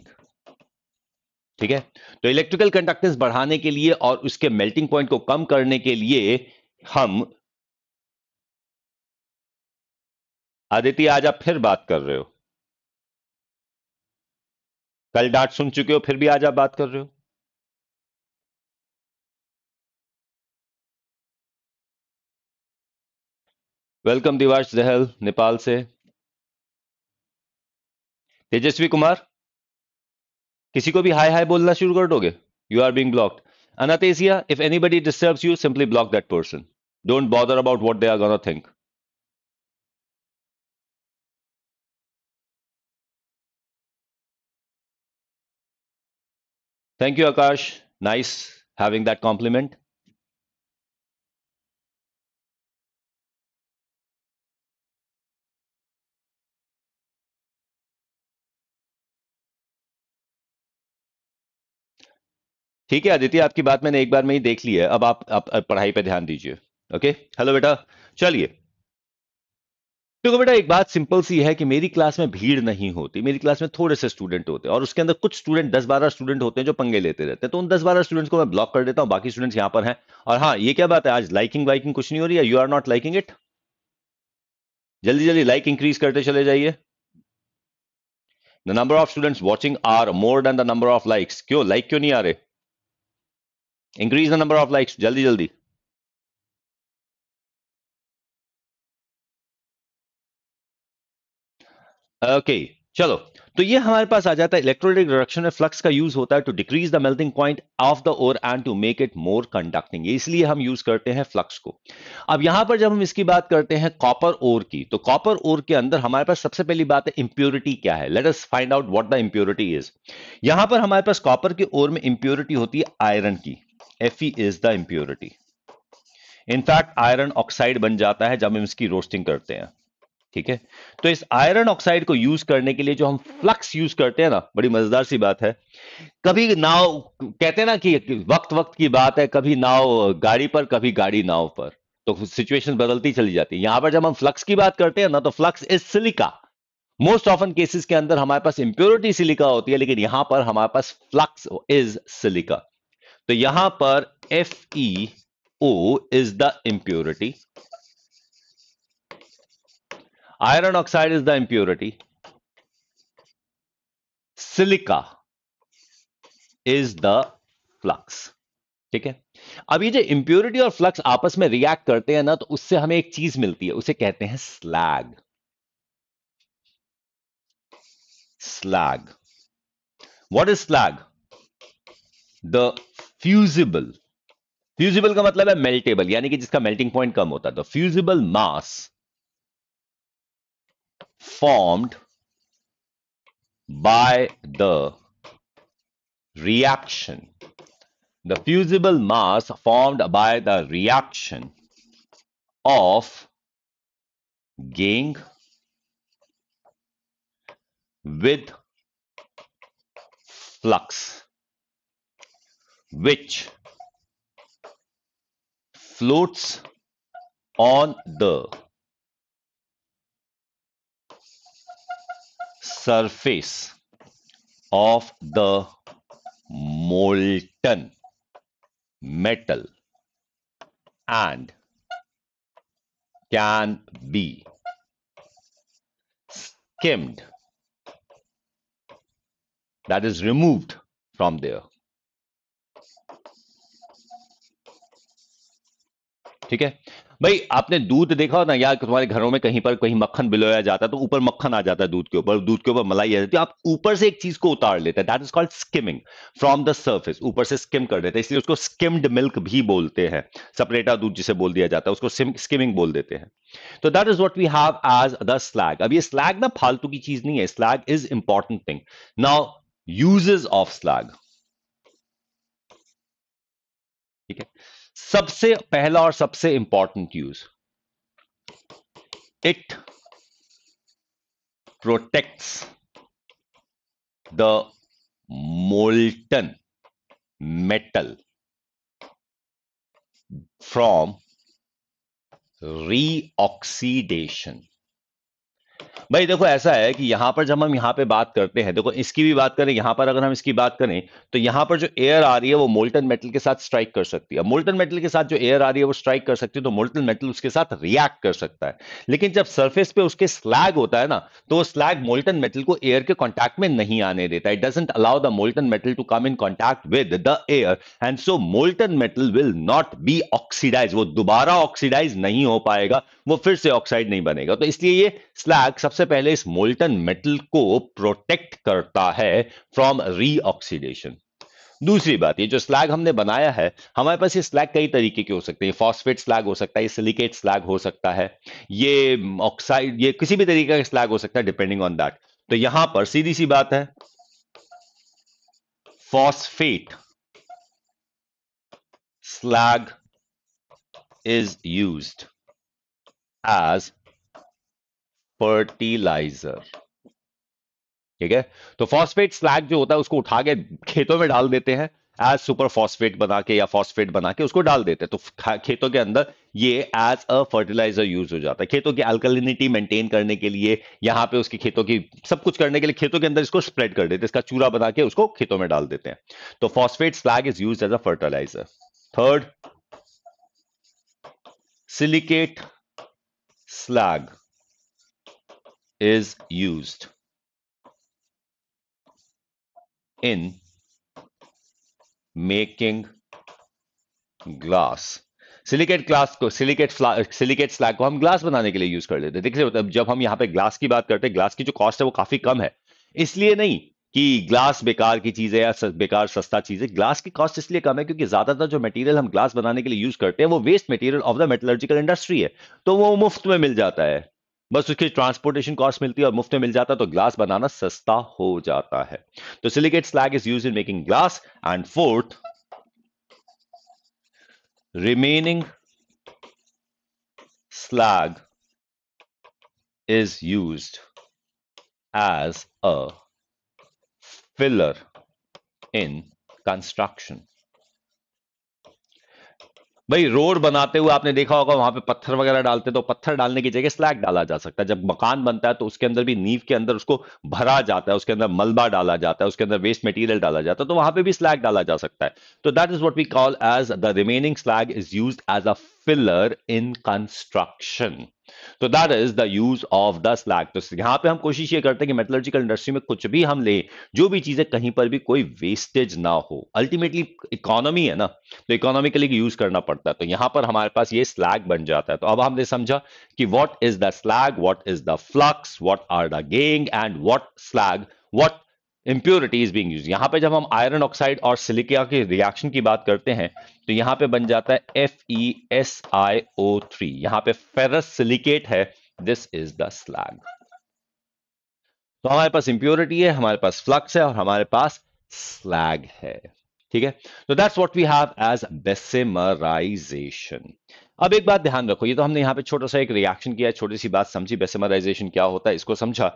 ठीक है तो इलेक्ट्रिकल कंडक्टेंस बढ़ाने के लिए और उसके मेल्टिंग पॉइंट को कम करने के लिए हम आदित्य आज आप फिर बात कर रहे हो कल डांट सुन चुके हो फिर भी आज आप बात कर रहे हो वेलकम दिवाश जहल नेपाल से तेजस्वी कुमार किसी को भी हाय हाय बोलना शुरू कर दोगे you are being blocked Anastasia if anybody disturbs you simply block that person don't bother about what they are gonna think thank you Akash nice having that compliment ठीक है आदित्य आपकी बात मैंने एक बार में ही देख ली है अब आप, आप, आप पढ़ाई पे ध्यान दीजिए ओके हेलो बेटा चलिए देखो बेटा एक बात सिंपल सी है कि मेरी क्लास में भीड़ नहीं होती मेरी क्लास में थोड़े से स्टूडेंट होते हैं और उसके अंदर कुछ स्टूडेंट दस बारह स्टूडेंट होते हैं जो पंगे लेते रहते हैं तो उन दस बारह स्टूडेंट्स को मैं ब्लॉक कर देता हूं बाकी स्टूडेंट्स यहां पर हैं और हाँ ये क्या बात है आज लाइकिंग वाइकिंग कुछ नहीं हो रही है you are not liking it जल्दी जल्दी लाइक इंक्रीज करते चले जाइए the number of students watching are more than the number of likes क्यों लाइक क्यों नहीं आ रहे increase the number of likes जल्दी जल्दी ओके okay, चलो तो ये हमारे पास आ जाता है इलेक्ट्रोलिटिक रिडक्शन में फ्लक्स का यूज होता है to decrease the melting point of the ore and to make it more conducting इसलिए हम यूज करते हैं फ्लक्स को अब यहां पर जब हम इसकी बात करते हैं कॉपर ओर की तो कॉपर ओर के अंदर हमारे पास सबसे पहली बात है इंप्योरिटी क्या है let's find out what the impurity is यहां पर हमारे पास कॉपर के ओर में इंप्योरिटी होती है आयरन की Fe is the impurity. In fact iron oxide बन जाता है जब हम इसकी रोस्टिंग करते हैं ठीक है तो इस आयरन ऑक्साइड को यूज करने के लिए जो हम फ्लक्स यूज करते हैं ना बड़ी मजेदार सी बात है कभी नाव कहते हैं ना कि वक्त वक्त की बात है कभी नाव गाड़ी पर कभी गाड़ी नाव पर तो सिचुएशन बदलती चली जाती है यहां पर जब हम फ्लक्स की बात करते हैं ना तो flux is silica most often cases के अंदर हमारे पास इंप्योरिटी सिलिका होती है लेकिन यहां पर हमारे पास फ्लक्स इज सिलिका तो यहां पर F E O is the impurity iron oxide is the impurity silica is the flux ठीक है अब ये जो इंप्योरिटी और फ्लक्स आपस में रिएक्ट करते हैं ना तो उससे हमें एक चीज मिलती है उसे कहते हैं slag slag what is slag the fusible fusible का मतलब है मेल्टेबल यानी कि जिसका मेल्टिंग पॉइंट कम होता है fusible mass formed by the reaction the fusible mass formed by the reaction of gangue with flux which floats on the surface of the molten metal and can be skimmed that is removed from there ठीक है भाई आपने दूध देखा हो ना यार तुम्हारे घरों में कहीं पर कहीं मक्खन बिलोया जाता है तो ऊपर मक्खन आ जाता है दूध के ऊपर दूध के ऊपर मलाई आ जाती है आप ऊपर से एक चीज को उतार लेते हैं that is called skimming from the surface ऊपर से स्किम कर देते हैं इसलिए उसको स्किम्ड मिल्क भी बोलते हैं सपरेटा दूध जिसे बोल दिया जाता है उसको स्किमिंग बोल देते हैं तो that is what we have as the slag अब ये स्लैग ना फालतू की चीज नहीं है slag is important thing now uses of slag ठीक है सबसे पहला और सबसे important use it protects the molten metal from reoxidation भाई देखो ऐसा है कि यहां पर जब हम यहां पे बात करते हैं देखो इसकी भी बात करें यहां पर अगर हम इसकी बात करें तो यहां पर जो एयर आ रही है वो मोल्टन मेटल के साथ स्ट्राइक कर सकती है मोल्टन मेटल के साथ जो एयर आ रही है वो स्ट्राइक कर सकती है तो मोल्टन मेटल उसके साथ रिएक्ट कर सकता है लेकिन जब सर्फेस पे उसके स्लैग होता है ना तो वो स्लैग मोल्टन मेटल को एयर के कॉन्टैक्ट में नहीं आने देता it doesn't allow the molten metal to come in contact with the air and so molten metal will not be oxidise वो दोबारा ऑक्सीडाइज नहीं हो पाएगा वो फिर से ऑक्साइड नहीं बनेगा तो इसलिए ये स्लैग सबसे पहले इस मोल्टन मेटल को प्रोटेक्ट करता है फ्रॉम रीऑक्सीडेशन दूसरी बात ये जो स्लैग हमने बनाया है हमारे पास ये स्लैग कई तरीके के हो सकते हैं फॉस्फेट स्लैग हो सकता है ये सिलिकेट स्लैग हो सकता है ये ऑक्साइड ये किसी भी तरीके का स्लैग हो सकता है डिपेंडिंग ऑन दैट तो यहां पर सीधी सी बात है phosphate slag is used as fertiliser ठीक है तो फॉस्फेट स्लैग जो होता है उसको उठा के खेतों में डाल देते हैं एज सुपर फॉस्फेट बना के या फॉस्फेट बना के उसको डाल देते हैं तो खेतों के अंदर ये एज अ फर्टिलाइजर यूज हो जाता है खेतों की अल्कलिनिटी मेंटेन करने के लिए यहां पे उसके खेतों की सब कुछ करने के लिए खेतों के अंदर इसको स्प्रेड कर देते हैं इसका चूरा बना के उसको खेतों में डाल देते हैं तो phosphate slag is use as a fertiliser third silicate slag is used in making glass silicate glass को सिलिकेट सिलिकेट स्लैग को हम ग्लास बनाने के लिए यूज कर लेते हैं देखिए जब हम यहाँ पे ग्लास की बात करते हैं ग्लास की जो कॉस्ट है वो काफी कम है इसलिए नहीं कि ग्लास बेकार की चीज है या बेकार सस्ता चीज है ग्लास की कॉस्ट इसलिए कम है क्योंकि ज्यादातर जो मटेरियल हम ग्लास बनाने के लिए यूज करते हैं वो waste material of the metallurgical industry है तो वो मुफ्त में मिल जाता है बस उसकी ट्रांसपोर्टेशन कॉस्ट मिलती है और मुफ्त में मिल जाता है तो ग्लास बनाना सस्ता हो जाता है तो silicate slag is use in making glass and fourth remaining slag is use as a filler in construction भाई रोड बनाते हुए आपने देखा होगा वहां पे पत्थर वगैरह डालते तो पत्थर डालने की जगह स्लैग डाला जा सकता है जब मकान बनता है तो उसके अंदर भी नींव के अंदर उसको भरा जाता है उसके अंदर मलबा डाला जाता है उसके अंदर वेस्ट मटेरियल डाला जाता है तो वहां पे भी स्लैग डाला जा सकता है तो that is what we call as the remaining slag is use as a filler in construction. तो that is the use of the slag तो यहां पे हम कोशिश ये करते हैं कि मेटलर्जिकल इंडस्ट्री में कुछ भी हम ले जो भी चीजें कहीं पर भी कोई वेस्टेज ना हो अल्टीमेटली इकोनॉमी है ना तो इकोनॉमिकली यूज करना पड़ता है तो यहां पर हमारे पास ये स्लैग बन जाता है तो अब हमने समझा कि what is the slag what is the flux what are the gangue and what slag what impurity is being use यहां पे जब हम आयरन ऑक्साइड और सिलिकिया के रिएक्शन की बात करते हैं तो यहां पे बन जाता है F E S I O three यहां पे फेरस सिलिकेट है दिस इज द स्लैग तो हमारे पास इंप्योरिटी है हमारे पास फ्लक्स है और हमारे पास स्लैग है ठीक है तो that's what we have as bessemerisation अब एक बात ध्यान रखो ये तो हमने यहां पे छोटा सा एक रिएक्शन किया छोटी सी बात समझी बेसमराइजेशन क्या होता है इसको समझा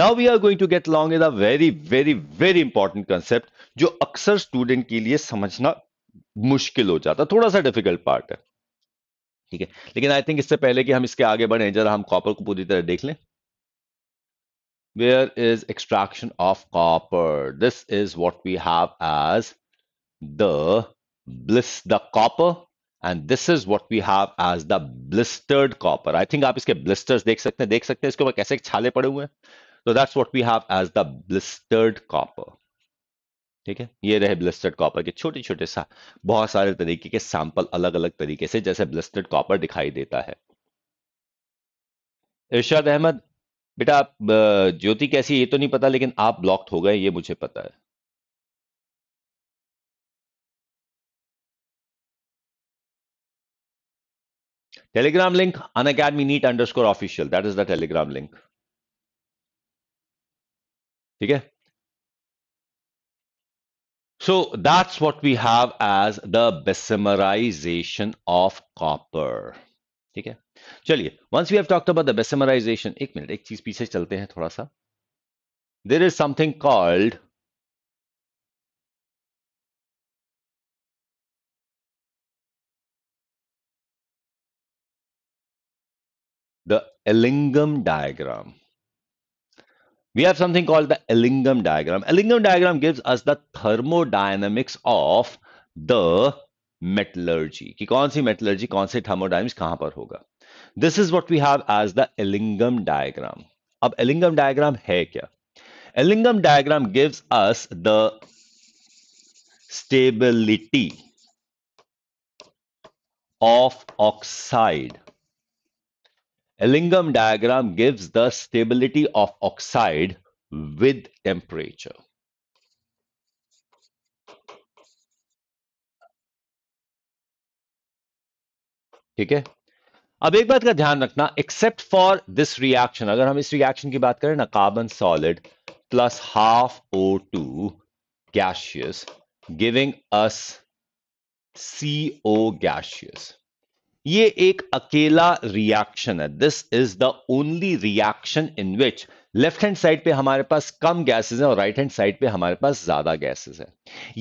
now we are going to get long in a very very very important concept जो अक्सर स्टूडेंट के लिए समझना मुश्किल हो जाता थोड़ा सा डिफिकल्ट पार्ट है ठीक है लेकिन आई थिंक इससे पहले कि हम इसके आगे बढ़े जरा हम कॉपर को पूरी तरह देख लें where is extraction of copper this is what we have as the bliss the copper and this is what we have as the blistered copper I think आप इसके ब्लिस्टर्स देख सकते हैं देख सकते हैं इसके ऊपर कैसे छाले पड़े हुए हैं तो that's what we have as the blistered copper ठीक है ये रहे ब्लिस्टर्ड कॉपर के छोटे छोटे सा बहुत सारे तरीके के सैंपल अलग अलग तरीके से जैसे ब्लिस्टर्ड कॉपर दिखाई देता है इर्शाद अहमद बेटा आप ज्योति कैसी है ये तो नहीं पता लेकिन आप ब्लॉक्ड हो गए ये मुझे पता है Telegram link, unacademy neat underscore official. That is the Telegram link. Okay. So that's what we have as the besmerization of copper. Okay. है चलिए once we have talked about the besmerization एक minute एक चीज पीछे चलते हैं थोड़ा सा there is something called the Ellingham diagram. We have something called the Ellingham diagram. Ellingham diagram gives us the thermodynamics of the metallurgy. कि कौन सी metallurgy, कौन से thermodynamics कहाँ पर hoga. This is what we have as the Ellingham diagram. अब Ellingham diagram है क्या? Ellingham diagram gives us the stability of oxide Ellingham diagram gives the stability of oxide with temperature. ठीक है अब एक बात का ध्यान रखना एक्सेप्ट फॉर दिस रिएक्शन अगर हम इस रिएक्शन की बात करें ना carbon solid plus half O two gaseous giving us CO gaseous ये एक अकेला रिएक्शन है this is the only reaction in which left hand side पे हमारे पास कम गैसेस हैं और राइट हैंड साइड पे हमारे पास ज्यादा गैसेस हैं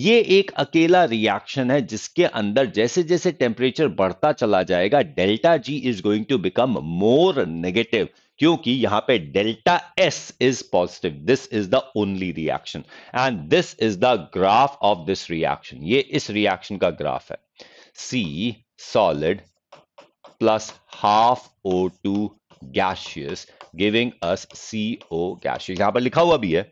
ये एक अकेला रिएक्शन है जिसके अंदर जैसे जैसे टेम्परेचर बढ़ता चला जाएगा delta G is going to become more negative क्योंकि यहां पे delta S is positive this is the only reaction and this is the graph of this reaction ये इस रिएक्शन का ग्राफ है C solid plus half O2 gaseous giving us CO gaseous यहां पर लिखा हुआ भी है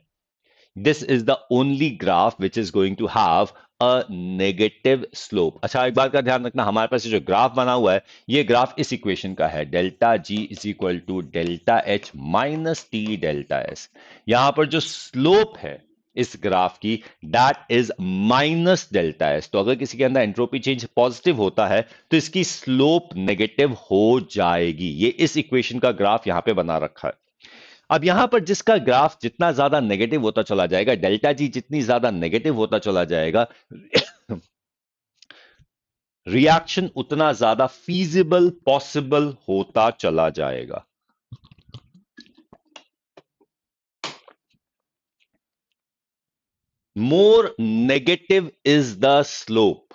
this is the only graph which is going to have a negative slope अच्छा एक बात का ध्यान रखना हमारे पास जो ग्राफ बना हुआ है ये ग्राफ इस इक्वेशन का है delta G is equal to delta H minus T delta S यहां पर जो स्लोप है इस ग्राफ की that is minus delta S तो अगर किसी के अंदर एंट्रोपी चेंज पॉजिटिव होता है तो इसकी स्लोप नेगेटिव हो जाएगी ये इस इक्वेशन का ग्राफ यहां पे बना रखा है अब यहां पर जिसका ग्राफ जितना ज्यादा नेगेटिव होता चला जाएगा डेल्टा जी जितनी ज्यादा नेगेटिव होता चला जाएगा रिएक्शन [COUGHS] उतना ज्यादा फीजिबल पॉसिबल होता चला जाएगा more negative is the slope,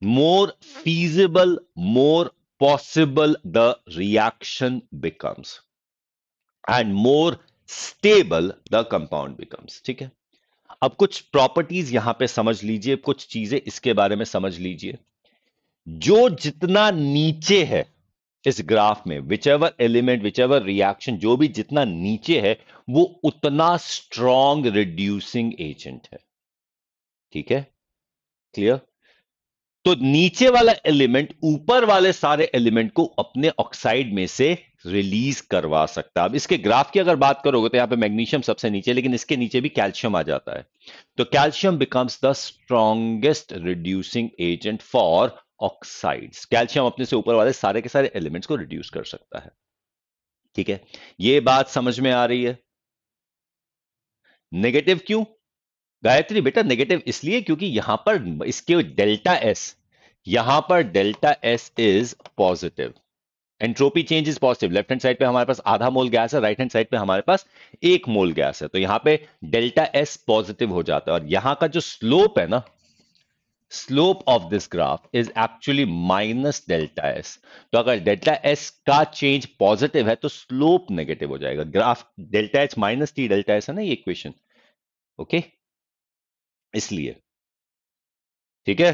more feasible, more possible the reaction becomes, and more stable the compound becomes ठीक है अब कुछ प्रॉपर्टीज यहां पे समझ लीजिए कुछ चीजें इसके बारे में समझ लीजिए जो जितना नीचे है इस ग्राफ में whichever element whichever reaction जो भी जितना नीचे है वो उतना स्ट्रॉन्ग रिड्यूसिंग एजेंट है ठीक है क्लियर तो नीचे वाला एलिमेंट ऊपर वाले सारे एलिमेंट को अपने ऑक्साइड में से रिलीज करवा सकता है अब इसके ग्राफ की अगर बात करोगे तो यहां पे मैग्नीशियम सबसे नीचे लेकिन इसके नीचे भी कैल्शियम आ जाता है तो calcium becomes the strongest reducing agent for oxides calcium अपने से ऊपर वाले सारे के सारे एलिमेंट्स को रिड्यूस कर सकता है ठीक है ये बात समझ में आ रही है नेगेटिव क्यों गायत्री बेटा नेगेटिव इसलिए क्योंकि यहां पर इसके डेल्टा एस यहां पर delta S is positive entropy change is positive left hand side पे हमारे पास आधा मोल गैस है राइट हैंड साइड पे हमारे पास एक मोल गैस है तो यहां पे डेल्टा एस पॉजिटिव हो जाता है और यहां का जो स्लोप है ना slope of this graph is actually minus delta S तो अगर डेल्टा एस का चेंज पॉजिटिव है तो स्लोप नेगेटिव हो जाएगा graph delta H minus T delta S है ना ये इक्वेशन ओके इसलिए ठीक है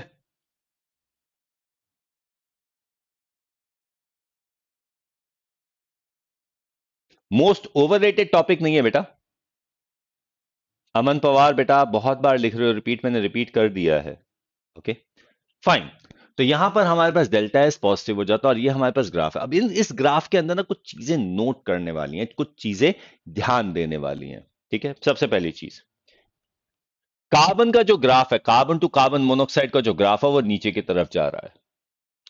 मोस्ट ओवररेटेड टॉपिक नहीं है बेटा अमन पवार बेटा बहुत बार लिख रहे हो रिपीट मैंने रिपीट कर दिया है ओके फाइन तो यहां पर हमारे पास डेल्टा एस पॉजिटिव हो जाता है और ये हमारे पास ग्राफ है अब इन इस ग्राफ के अंदर ना कुछ चीजें नोट करने वाली हैं कुछ चीजें ध्यान देने वाली हैं ठीक है सबसे पहली चीज कार्बन का जो ग्राफ है कार्बन टू कार्बन मोनोक्साइड का जो ग्राफ है वो नीचे की तरफ जा रहा है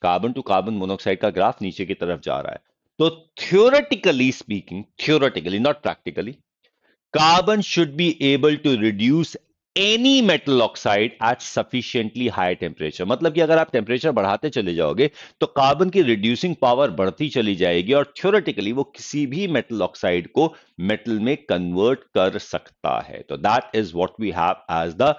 कार्बन टू कार्बन मोनोक्साइड का ग्राफ नीचे की तरफ जा रहा है तो theoretically speaking theoretically not practically carbon should be able to reduce any metal oxide at sufficiently high temperature मतलब कि अगर आप टेम्परेचर बढ़ाते चले जाओगे तो कार्बन की रिड्यूसिंग पावर बढ़ती चली जाएगी और थ्योरेटिकली वो किसी भी मेटल ऑक्साइड को मेटल में कन्वर्ट कर सकता है तो that is what we have as the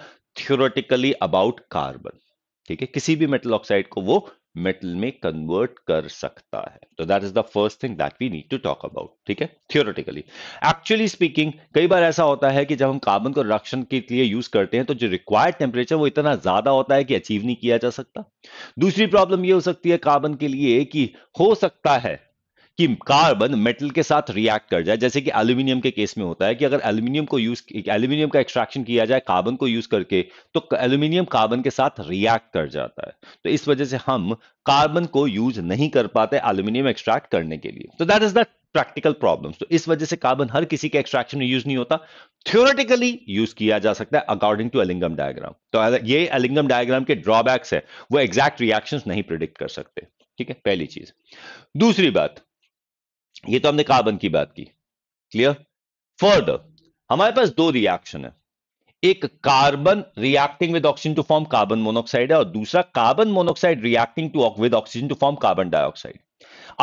theoretically about carbon ठीक है किसी भी मेटल ऑक्साइड को वो मेटल में कन्वर्ट कर सकता है तो that is the first thing that we need to talk about ठीक है थियोरेटिकली एक्चुअली स्पीकिंग कई बार ऐसा होता है कि जब हम कार्बन को रक्षण के लिए यूज करते हैं तो जो रिक्वायर्ड टेम्परेचर वो इतना ज्यादा होता है कि अचीव नहीं किया जा सकता दूसरी प्रॉब्लम ये हो सकती है कार्बन के लिए कि हो सकता है कि कार्बन मेटल के साथ रिएक्ट कर जाए जैसे कि एल्यूमिनियम के केस में होता है कि अगर एल्यूमिनियम को यूज एल्यूमिनियम का एक्सट्रैक्शन किया जाए कार्बन को यूज करके तो एल्यूमिनियम कार्बन के साथ रिएक्ट कर जाता है तो इस वजह से हम कार्बन को यूज नहीं कर पाते एल्यूमिनियम एक्सट्रैक्ट करने के लिए तो that is the practical problem तो इस वजह से कार्बन हर किसी के एक्सट्रैक्शन में यूज नहीं होता थ्योरेटिकली यूज किया जा सकता है अकॉर्डिंग टू एलिंगम डायग्राम तो ये एलिंगम डायग्राम के ड्रॉबैक्स है वो एग्जैक्ट रिएक्शन नहीं प्रिडिक्ट कर सकते ठीक है पहली चीज दूसरी बात ये तो हमने कार्बन की बात की क्लियर फर्दर हमारे पास दो रिएक्शन है एक carbon reacting with oxygen to form carbon monoxide है और दूसरा carbon monoxide reacting to with oxygen to form carbon dioxide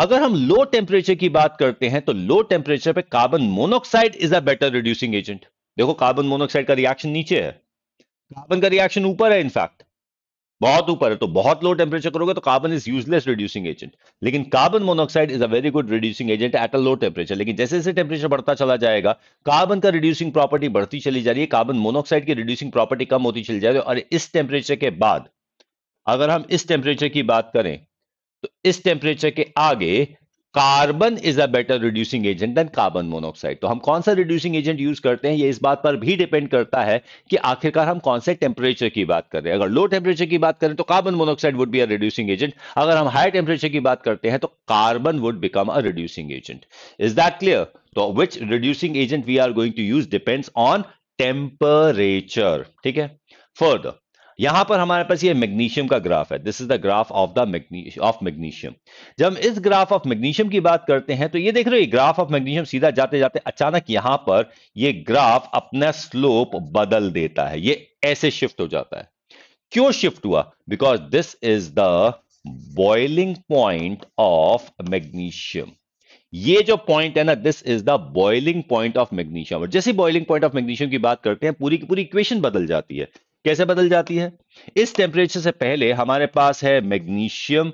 अगर हम लो टेम्परेचर की बात करते हैं तो लो टेम्परेचर पे carbon monoxide is a better reducing agent देखो कार्बन मोनोक्साइड का रिएक्शन नीचे है कार्बन का रिएक्शन ऊपर है इनफैक्ट बहुत ऊपर है तो बहुत लो टेम्परेचर करोगे तो carbon is useless reducing agent लेकिन carbon monoxide is a very good reducing agent at a low temperature लेकिन जैसे जैसे टेम्परेचर बढ़ता चला जाएगा कार्बन का रिड्यूसिंग प्रॉपर्टी बढ़ती चली जा रही है कार्बन मोनोक्साइड की रिड्यूसिंग प्रॉपर्टी कम होती चली जा रही है और इस टेम्परेचर के बाद अगर हम इस टेम्परेचर की बात करें तो इस टेम्परेचर के आगे carbon is a better reducing agent than carbon monoxide तो हम कौन सा रिड्यूसिंग एजेंट यूज करते हैं ये इस बात पर भी डिपेंड करता है कि आखिरकार हम कौन से टेम्परेचर की बात कर रहे हैं अगर लो टेम्परेचर की बात करें तो carbon monoxide would be a reducing agent अगर हम हाई टेम्परेचर की बात करते हैं तो carbon would become a reducing agent is that clear तो which reducing agent we are going to use depends on temperature ठीक है फर्दर यहां पर हमारे पास ये मैग्नीशियम का ग्राफ है this is the graph of the of magnesium जब हम इस ग्राफ ऑफ मैग्नीशियम की बात करते हैं तो ये देख रहे हो ग्राफ ऑफ मैग्नीशियम सीधा जाते जाते अचानक यहां पर ये ग्राफ अपना स्लोप बदल देता है ये ऐसे शिफ्ट हो जाता है क्यों शिफ्ट हुआ because this is the boiling point of magnesium ये जो पॉइंट है ना this is the boiling point of magnesium और जैसे बॉइलिंग पॉइंट ऑफ मैग्नीशियम की बात करते हैं पूरी की पूरी इक्वेशन बदल जाती है कैसे बदल जाती है इस टेम्परेचर से पहले हमारे पास है मैग्नीशियम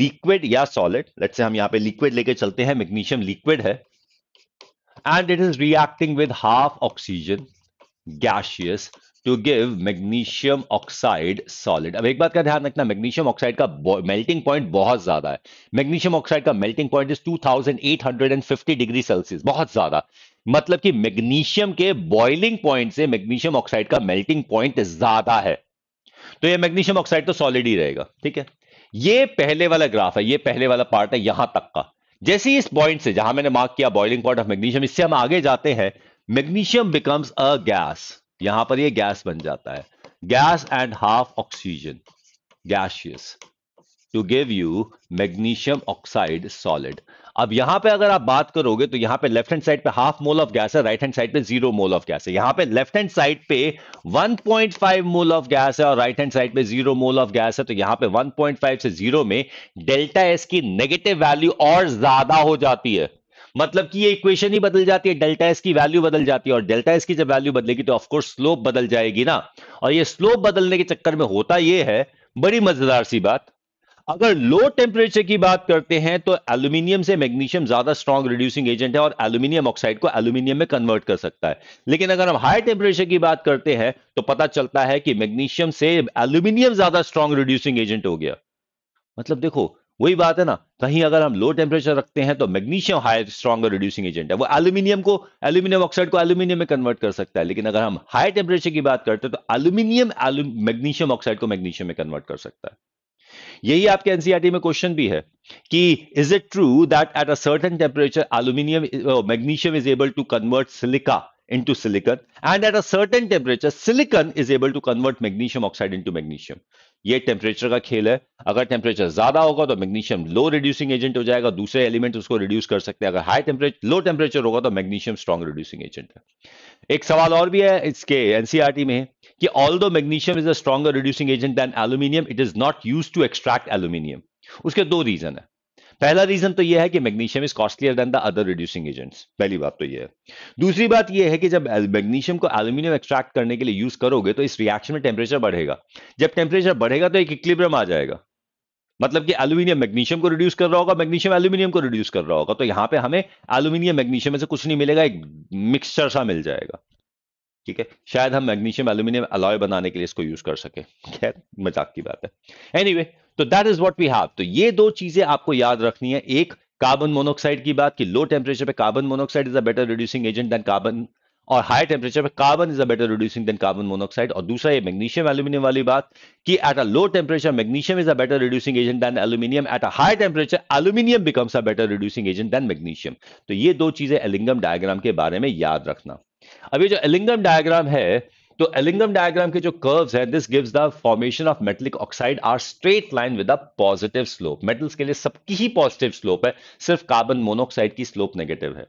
लिक्विड या सॉलिड लेट से हम यहां पे लिक्विड लेके चलते हैं मैग्नीशियम लिक्विड है and it is reacting with half oxygen gaseous to give magnesium oxide solid अब एक बात का ध्यान रखना मैग्नीशियम ऑक्साइड का मेल्टिंग पॉइंट बहुत ज्यादा है मैग्नीशियम ऑक्साइड का melting point is 2850 degree Celsius बहुत ज्यादा मतलब कि मैग्नीशियम के बॉइलिंग पॉइंट से मैग्नीशियम ऑक्साइड का मेल्टिंग पॉइंट ज्यादा है तो ये मैग्नीशियम ऑक्साइड तो सॉलिड ही रहेगा ठीक है ये पहले वाला ग्राफ है ये पहले वाला पार्ट है यहां तक का जैसे इस पॉइंट से जहां मैंने मार्क किया बॉइलिंग पॉइंट ऑफ मैग्नीशियम इससे हम आगे जाते हैं मैग्नीशियम बिकम्स अ गैस यहां पर ये गैस बन जाता है gas and half oxygen gaseous to give you magnesium oxide solid अब यहां पे अगर आप बात करोगे तो यहां पे लेफ्ट हैंड साइड पे हाफ मोल ऑफ गैस है राइट हैंड साइड पे जीरो मोल ऑफ गैस है यहां पे लेफ्ट हैंड साइड पे 1.5 मोल ऑफ गैस है और राइट हैंड साइड पे जीरो मोल ऑफ गैस है तो यहां पे 1.5 से जीरो में डेल्टा एस की नेगेटिव वैल्यू और ज्यादा हो जाती है मतलब कि ये इक्वेशन ही बदल जाती है डेल्टा एस की वैल्यू बदल जाती है और डेल्टा एस की जब वैल्यू बदलेगी तो ऑफकोर्स स्लोप बदल जाएगी ना और ये स्लोप बदलने के चक्कर में होता यह है बड़ी मजेदार सी बात अगर लो टेम्परेचर की बात करते हैं तो एल्यूमिनियम से मैग्नीशियम ज्यादा स्ट्रॉन्ग रिड्यूसिंग एजेंट है और एल्यूमिनियम ऑक्साइड को एल्यूमिनियम में कन्वर्ट कर सकता है लेकिन अगर हम हाई टेम्परेचर की बात करते हैं तो पता चलता है कि मैग्नीशियम से एल्यूमिनियम ज्यादा स्ट्रॉन्ग रिड्यूसिंग एजेंट हो गया मतलब देखो वही बात है ना कहीं अगर हम लो टेम्परेचर रखते हैं तो magnesium high stronger reducing agent है वो एल्यूमिनियम को एल्यूमिनियम ऑक्साइड को एल्यूमिनियम में कन्वर्ट कर सकता है लेकिन अगर हम हाई टेम्परेचर की बात करते हैं तो एल्यूमिनियम मैग्नीशियम ऑक्साइड को मैग्नीशियम में कन्वर्ट कर सकता है यही आपके एनसीआरटी e में क्वेश्चन भी है कि is it true that at a certain temperature aluminium magnesium is able to convert silica into silicon and at a certain temperature silicon is able to convert magnesium oxide into magnesium ये temperature का खेल है अगर temperature ज्यादा होगा तो magnesium लो reducing agent हो जाएगा दूसरे एलिमेंट उसको रिड्यूस कर सकते हैं अगर हाई टेम्परेचर लो टेम्परेचर होगा तो मैग्नीशियम स्ट्रॉन्ग रिड्यूसिंग एजेंट है एक सवाल और भी है इसके एनसीआरटी e में कि all magnesium is a stronger reducing agent than aluminium it is not use to extract aluminium उसके दो रीजन है पहला रीजन तो यह है कि magnesium is costlier than the other reducing agents पहली बात तो यह है दूसरी बात यह है कि जब मैग्नीशियम को एल्यूमिनियम एक्सट्रैक्ट करने के लिए यूज करोगे तो इस रिएक्शन में टेम्परेचर बढ़ेगा जब टेम्परेचर बढ़ेगा तो एक इक्लिब्रम आ जाएगा मतलब कि एल्यूमिनियम मैग्नीशियम को रिड्यूस कर रहा होगा मैग्नीशियम एल्यूमिनियम को रिड्यूस कर रहा होगा तो यहां पे हमें एल्यूमिनियम मैग्नीशियम में से कुछ नहीं मिलेगा एक मिक्सचर सा मिल जाएगा ठीक है शायद हम मैग्नीशियम एल्यूमिनियम अलॉय बनाने के लिए इसको यूज कर सके खैर मजाक की बात है एनीवे तो that is what we have तो ये दो चीजें आपको याद रखनी है एक कार्बन मोनोक्साइड की बात कि लो टेम्परेचर पे carbon monoxide is a better reducing agent than carbon और हाई टेम्परेचर पे carbon is a better reducing than carbon monoxide और दूसरा ये मैग्नीशियम एल्यूमिनियम वाली बात कि at a low temperature magnesium is a better reducing agent than aluminium at a high temperature aluminium becomes a better reducing agent than magnesium तो ये दो चीजें एलिंगम डायग्राम के बारे में याद रखना अब ये जो एलिंगम डायग्राम है तो एलिंगम डायग्राम के जो कर्व्स है this gives the formation of metallic oxide are straight line with a positive slope metals के लिए सबकी ही पॉजिटिव स्लोप है सिर्फ कार्बन मोनोऑक्साइड की स्लोप नेगेटिव है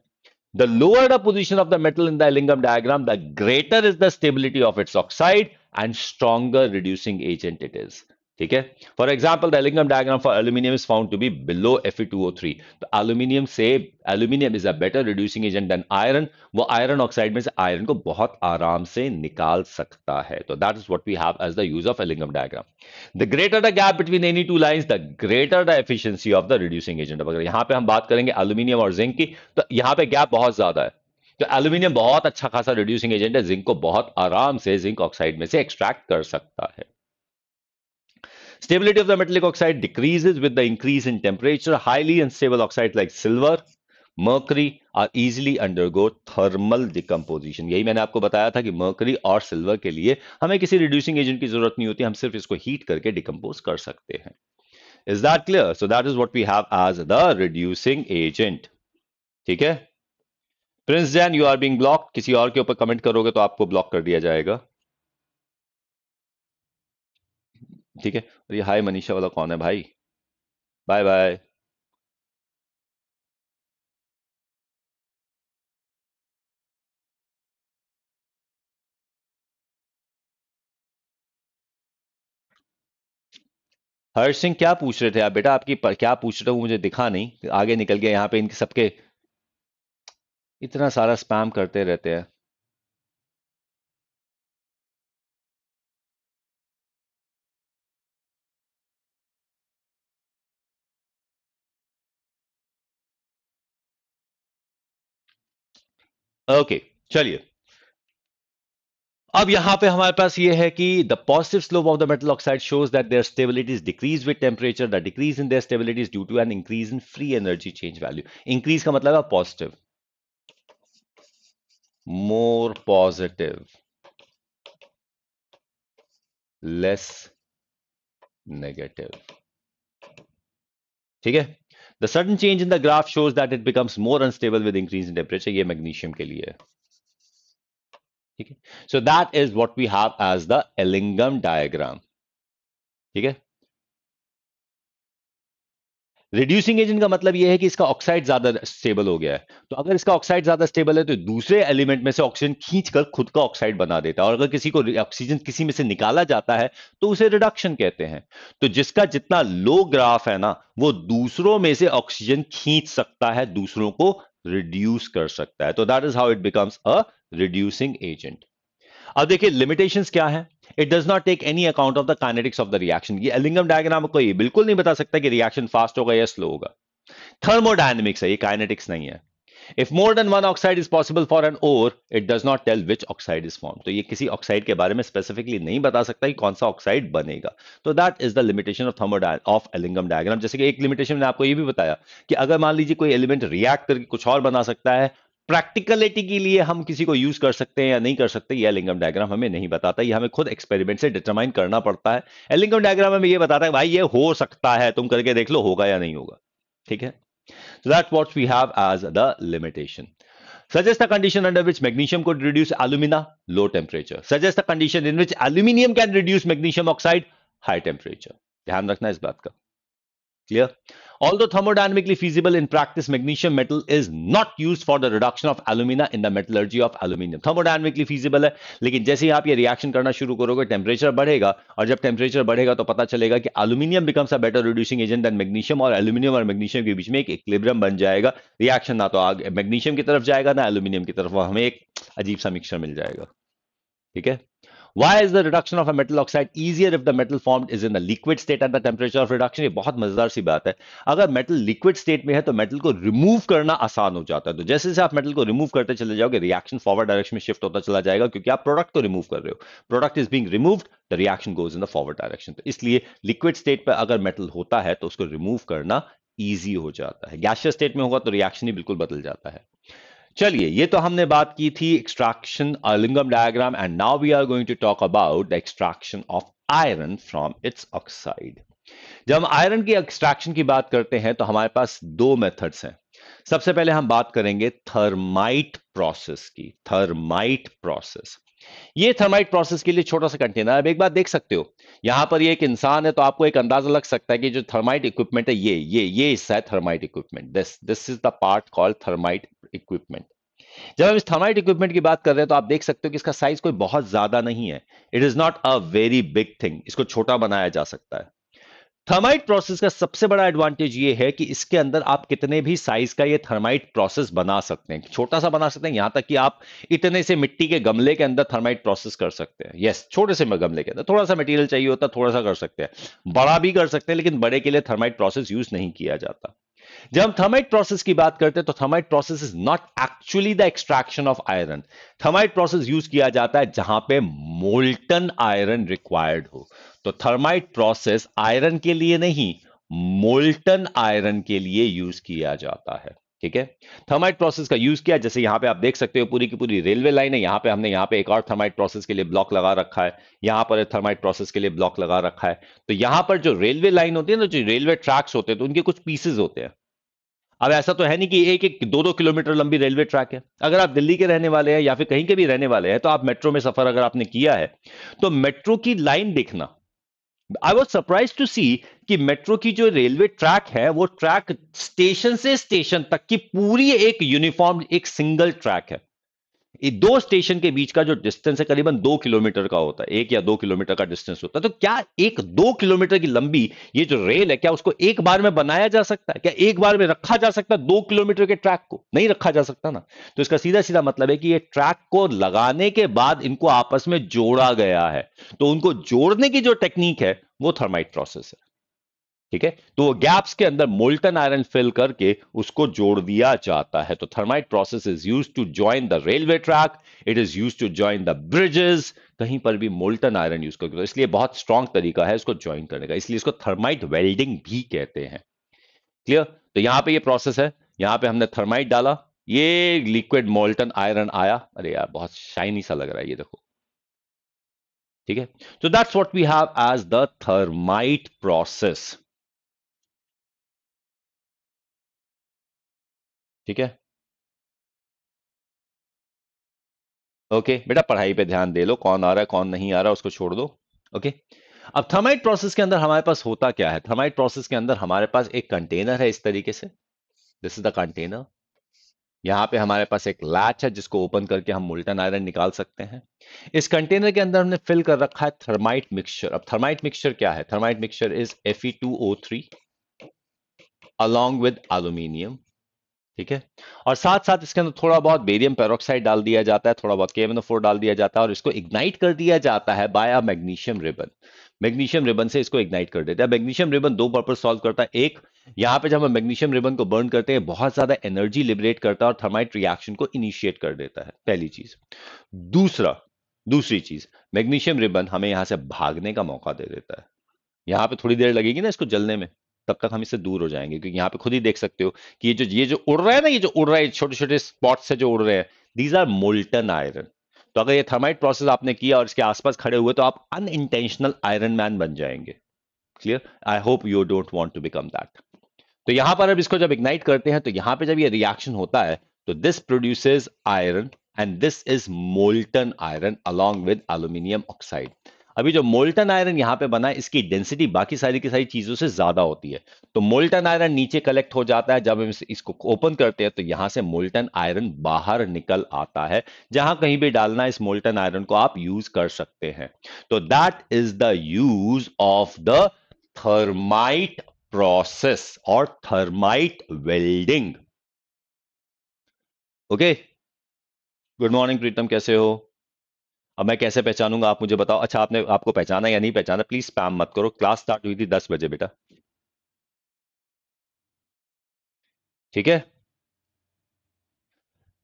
the lower the position of the metal in the Ellingham diagram the greater is the stability of its oxide and stronger reducing agent it is ठीक है for example the Ellingham diagram for aluminium is found to be below F two O three तो aluminium से aluminium is a better reducing agent than iron वो iron oxide में से iron को बहुत आराम से निकाल सकता है तो that is what we have as the use of Ellingham diagram the greater the gap between any two lines the greater the efficiency of the reducing agent अगर यहां पर हम बात करेंगे एल्यूमिनियम और जिंक की तो यहां पर गैप बहुत ज्यादा है तो एल्यूमिनियम बहुत अच्छा खासा रिड्यूसिंग एजेंट है जिंक को बहुत आराम से जिंक ऑक्साइड में से एक्सट्रैक्ट कर सकता है Stability of the metallic oxide decreases with the increase in temperature. Highly unstable oxides like silver, mercury are easily undergo thermal decomposition. यही मैंने आपको बताया था कि mercury और silver के लिए हमें किसी reducing agent की जरूरत नहीं होती हम सिर्फ इसको heat करके decompose कर सकते हैं Is that clear? So that is what we have as the reducing agent. ठीक है Prince Jan, you are being blocked. किसी और के ऊपर comment करोगे तो आपको block कर दिया जाएगा ठीक है और ये हाय मनीषा वाला कौन है भाई बाय बाय हर्ष सिंह क्या पूछ रहे थे आप बेटा आपकी पर, क्या पूछ रहे हो मुझे दिखा नहीं आगे निकल गया यहाँ पे इनके सबके इतना सारा स्पैम करते रहते हैं ओके चलिए अब यहां पे हमारे पास ये है कि the positive slope of the metal oxide shows that their stability is decrease with temperature the decrease in their stability is due to an increase in free energy change value increase का मतलब है positive more positive less negative ठीक है The sudden change in the graph shows that it becomes more unstable with increase in temperature. Ye magnesium ke liye. Okay. So that is what we have as the Ellingham diagram. Okay. Reducing agent का मतलब यह है कि इसका oxide ज्यादा stable हो गया है तो अगर इसका ऑक्साइड ज्यादा स्टेबल है तो दूसरे एलिमेंट में से ऑक्सीजन खींचकर खुद का ऑक्साइड बना देता है और अगर किसी को ऑक्सीजन किसी में से निकाला जाता है तो उसे रिडक्शन कहते हैं तो जिसका जितना लो ग्राफ है ना वो दूसरों में से ऑक्सीजन खींच सकता है दूसरों को रिड्यूस कर सकता है तो that is how it becomes a reducing agent अब देखिए लिमिटेशन क्या है it does not take any account of the kinetics of the reaction ये एलिंगम डायग्राम को ये बिल्कुल नहीं बता सकता कि रिएक्शन फास्ट होगा या स्लो होगा थर्मोडायनेमिक्स है ये काइनेटिक्स नहीं है if more than one oxide is possible for an ore it does not tell which oxide is form तो ये किसी ऑक्साइड के बारे में स्पेसिफिकली नहीं बता सकता कि कौन सा ऑक्साइड बनेगा तो that is the limitation of थर्मोडाय ऑफ एलिंगम डायग्राम जैसे कि एक लिमिटेशन मैंने आपको ये भी बताया कि अगर मान लीजिए कोई एलिमेंट रिएक्ट करके कुछ और बना सकता है प्रैक्टिकलिटी के लिए हम किसी को यूज कर सकते हैं या नहीं कर सकते यह एलिंगम डायग्राम हमें नहीं बताता यह हमें खुद एक्सपेरिमेंट से डिटरमाइन करना पड़ता है एलिंगम डायग्राम हमें यह बताता है भाई ये हो सकता है तुम करके देख लो होगा या नहीं होगा ठीक है that what we have as the limitation Suggest a condition under which magnesium could reduce alumina, low temperature. Suggest a condition in which aluminium can reduce magnesium oxide, high temperature. ध्यान रखना इस बात का Clear? Although thermodynamically feasible in practice, magnesium metal is not used for the reduction of alumina in the metallurgy of aluminium. Thermodynamically feasible है लेकिन जैसे ही आप ये रिएक्शन करना शुरू करोगे टेम्परेचर बढ़ेगा और जब टेम्परेचर बढ़ेगा तो पता चलेगा कि aluminium becomes a better reducing agent than magnesium और aluminium और magnesium के बीच में एक equilibrium बन जाएगा रिएक्शन ना तो आगे मैग्नीशियम की तरफ जाएगा ना एल्यूमिनियम की तरफ हमें एक अजीब सा मिक्सचर मिल जाएगा ठीक है Why is the reduction of a metal oxide easier if the metal formed is in the liquid state at the temperature of reduction? ये बहुत मजेदार सी बात है अगर मेटल लिक्विड स्टेट में है तो मेटल को रिमूव करना आसान हो जाता है तो जैसे जैसे आप मेटल को रिमूव करते चले जाओगे रिएक्शन फॉरवर्ड डायरेक्शन में शिफ्ट होता चला जाएगा क्योंकि आप प्रोडक्ट को रिमूव कर रहे हो product is being removed the reaction goes in the forward direction तो इसलिए लिक्विड स्टेट पर अगर मेटल होता है तो उसको रिमूव करना ईजी हो जाता है गैशियस स्टेट में होगा तो रिएक्शन ही बिल्कुल बदल जाता है चलिए ये तो हमने बात की थी extraction Ellingham diagram and now we are going to talk about the extraction of iron from its oxide जब हम आयरन की एक्सट्रैक्शन की बात करते हैं तो हमारे पास दो मेथड्स हैं सबसे पहले हम बात करेंगे थर्माइट प्रोसेस की थर्माइट प्रोसेस ये थर्माइट प्रोसेस के लिए छोटा सा कंटेनर अब एक बार देख सकते हो यहां पर ये एक इंसान है तो आपको एक अंदाजा लग सकता है कि जो थर्माइट इक्विपमेंट है ये ये ये हिस्सा है thermite equipment this this is the part called thermite equipment जब हम इस थर्माइट इक्विपमेंट की बात कर रहे हैं तो आप देख सकते हो कि इसका साइज कोई बहुत ज्यादा नहीं है it is not a very big thing इसको छोटा बनाया जा सकता है थर्माइट प्रोसेस का सबसे बड़ा एडवांटेज ये है कि इसके अंदर आप कितने भी साइज का ये थर्माइट प्रोसेस बना सकते हैं छोटा सा बना सकते हैं यहां तक कि आप इतने से मिट्टी के गमले के अंदर थर्माइट प्रोसेस कर सकते हैं यस छोटे से गमले के अंदर थोड़ा सा मटेरियल चाहिए होता थोड़ा सा कर सकते हैं बड़ा भी कर सकते हैं लेकिन बड़े के लिए थर्माइट प्रोसेस यूज नहीं किया जाता जब हम थर्माइट प्रोसेस की बात करते हैं तो thermite process is not actually the extraction of iron thermite process use किया जाता है जहां पे मोल्टन आयरन रिक्वायर्ड हो तो थर्माइट प्रोसेस आयरन के लिए नहीं मोल्टन आयरन के लिए यूज किया जाता है ठीक है थर्माइट प्रोसेस का यूज किया जैसे यहां पे आप देख सकते हो पूरी की पूरी रेलवे लाइन है यहां पे हमने यहां पे एक और थर्माइट प्रोसेस के लिए ब्लॉक लगा रखा है यहां पर थर्माइट प्रोसेस के लिए ब्लॉक लगा रखा है तो यहां पर जो रेलवे लाइन होती है ना जो रेलवे ट्रैक्स होते हैं तो उनके कुछ पीसेज होते हैं अब ऐसा तो है नहीं कि एक एक दो दो किलोमीटर लंबी रेलवे ट्रैक है अगर आप दिल्ली के रहने वाले हैं या फिर कहीं के भी रहने वाले हैं तो आप मेट्रो में सफर अगर आपने किया है तो मेट्रो की लाइन देखना I was surprise to see कि मेट्रो की जो रेलवे ट्रैक है वो ट्रैक स्टेशन से स्टेशन तक की पूरी एक यूनिफॉर्म एक सिंगल ट्रैक है ये दो स्टेशन के बीच का जो डिस्टेंस है करीबन दो किलोमीटर का होता है एक या दो किलोमीटर का डिस्टेंस होता है तो क्या एक दो किलोमीटर की लंबी ये जो रेल है क्या उसको एक बार में बनाया जा सकता है क्या एक बार में रखा जा सकता है दो किलोमीटर के ट्रैक को नहीं रखा जा सकता ना तो इसका सीधा सीधा मतलब है कि ये ट्रैक को लगाने के बाद इनको आपस में जोड़ा गया है तो उनको जोड़ने की जो टेक्निक है वो थर्माइट प्रोसेस है ठीक है तो वो गैप्स के अंदर मोल्टन आयरन फिल करके उसको जोड़ दिया जाता है तो thermite process is use to join the railway track it is use to join the bridges कहीं पर भी मोल्टन आयरन यूज करके तो इसलिए बहुत स्ट्रांग तरीका है इसको ज्वाइन करने का इसलिए इसको थर्माइट वेल्डिंग भी कहते हैं क्लियर तो यहां पर यह प्रोसेस है यहां पर हमने थर्माइट डाला ये लिक्विड मोल्टन आयरन आया अरे यार बहुत शाइनी सा लग रहा है ये देखो ठीक है तो that's what we have as the thermite process ठीक है ओके बेटा पढ़ाई पे ध्यान दे लो कौन आ रहा है कौन नहीं आ रहा उसको छोड़ दो ओके अब थर्माइट प्रोसेस के अंदर हमारे पास होता क्या है थर्माइट प्रोसेस के अंदर हमारे पास एक कंटेनर है इस तरीके से दिस इज द कंटेनर यहां पे हमारे पास एक लैच है जिसको ओपन करके हम मोल्टन आयरन निकाल सकते हैं इस कंटेनर के अंदर हमने फिल कर रखा है थर्माइट मिक्सचर अब थर्माइट मिक्सचर क्या है thermite mixture is F E two O three along with aluminium ठीक है और साथ साथ इसके अंदर थोड़ा बहुत बेरियम पेरोक्साइड डाल दिया जाता है थोड़ा बहुत केमनो डाल दिया जाता है और इसको इग्नाइट कर दिया जाता है by a magnesium ribbon magnesium ribbon से इसको इग्नाइट कर देता है मैग्नीशियम रिबन दो पर्पज सॉल्व करता है एक यहां पे जब हम मैग्नीशियम रिबन को बर्न करते हैं बहुत ज्यादा एनर्जी लिबरेट करता है और थर्माइट रिएक्शन को इनिशिएट कर देता है पहली चीज दूसरा दूसरी चीज मैग्नीशियम रिबन हमें यहां से भागने का मौका दे देता है यहां पे थोड़ी देर लगेगी ना इसको जलने में तब तक हम इससे दूर हो जाएंगे क्योंकि यहाँ पे खुद ही देख सकते हो कि ये जो ये जो उड़ रहा है ना ये जो उड़ रहा है छोटे छोटे स्पॉट से जो उड़ रहे हैं दीज आर मोल्टन आयरन तो अगर ये थर्माइट प्रोसेस आपने किया और इसके आसपास खड़े हुए तो आप अनइंटेंशनल आयरन मैन बन जाएंगे clear I hope you don't want to become that तो यहां पर अब इसको जब इग्नाइट करते हैं तो यहां पर जब ये रिएक्शन होता है तो this produces iron and this is molten iron along with aluminium oxide अभी जो मोल्टन आयरन यहां पे बना है इसकी डेंसिटी बाकी सारी की सारी चीजों से ज्यादा होती है तो मोल्टन आयरन नीचे कलेक्ट हो जाता है जब हम इसको ओपन करते हैं तो यहां से मोल्टन आयरन बाहर निकल आता है जहां कहीं भी डालना इस मोल्टन आयरन को आप यूज कर सकते हैं तो that is the use of the thermite process और thermite welding okay good morning Pritam कैसे हो अब मैं कैसे पहचानूंगा आप मुझे बताओ अच्छा आपने आपको पहचाना या नहीं पहचाना प्लीज स्पैम मत करो क्लास स्टार्ट हुई थी दस बजे बेटा ठीक है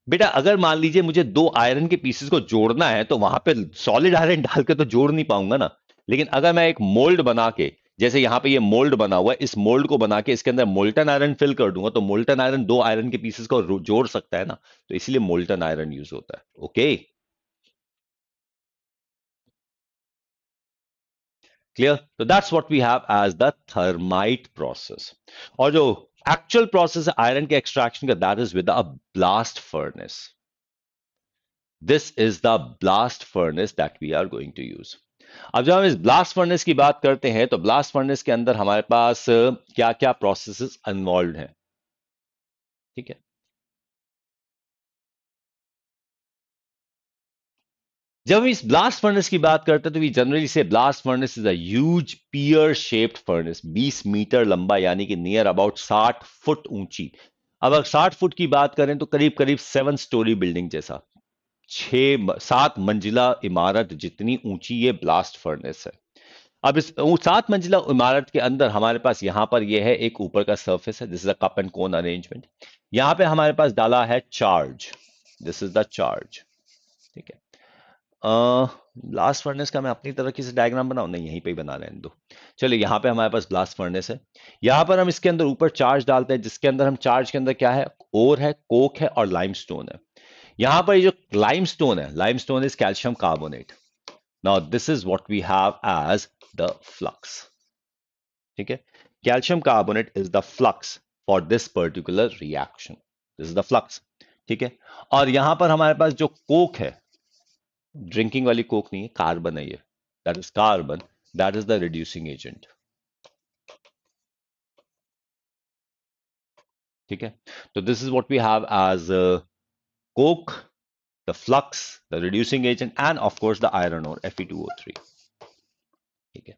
बेटा अगर मान लीजिए मुझे दो आयरन के पीसेस को जोड़ना है तो वहां पे सॉलिड आयरन [LAUGHS] डाल के तो जोड़ नहीं पाऊंगा ना लेकिन अगर मैं एक मोल्ड बना के जैसे यहां पे ये मोल्ड बना हुआ है इस मोल्ड को बना के इसके अंदर मोल्टन आयरन फिल कर दूंगा तो मोल्टन आयरन दो आयरन के पीसेस को जोड़ सकता है ना तो इसलिए मोल्टन आयरन यूज होता है ओके क्लियर तो that's what we have as the thermite process और जो एक्चुअल प्रोसेस है आयरन के एक्सट्रैक्शन का that is with a blast furnace this is the blast furnace that we are going to use अब जब हम इस ब्लास्ट फर्नेस की बात करते हैं तो ब्लास्ट फर्नेस के अंदर हमारे पास क्या क्या प्रोसेसेस इन्वॉल्व हैं ठीक है जब हम इस ब्लास्ट फर्नेस की बात करते हैं तो वी जनरली से blast furnace is a pear shaped furnace 20 metre लंबा यानी कि नियर अबाउट 60 फुट ऊंची अब अगर 60 फुट की बात करें तो करीब करीब सेवन स्टोरी बिल्डिंग जैसा छह सात मंजिला इमारत जितनी ऊंची ये ब्लास्ट फर्नेस है अब इस सात मंजिला इमारत के अंदर हमारे पास यहां पर यह है एक ऊपर का सर्फेस है this is a cup and cone arrangement यहां पे हमारे पास डाला है charge this is the charge ठीक है ब्लास्ट फर्नेस का मैं अपनी तरह से डायग्राम बनाऊ नहीं यहीं पे ही बना रहे दो चलिए यहाँ पे हमारे पास ब्लास्ट फर्नेस है यहाँ पर हम इसके अंदर ऊपर चार्ज डालते हैं जिसके अंदर हम चार्ज के अंदर क्या है ओर है कोक है और लाइम है यहाँ पर ये जो लाइम है limestone is calcium carbonate now this is what we have as the flux ठीक है calcium carbonate is the flux for this particular reaction this is the flux ठीक है और यहां पर हमारे पास जो कोक है ड्रिंकिंग वाली कोक नहीं है कार्बन है ये that is carbon that is the reducing agent ठीक है तो this is what we have as coke the flux the reducing agent and of course the iron ore three ठीक है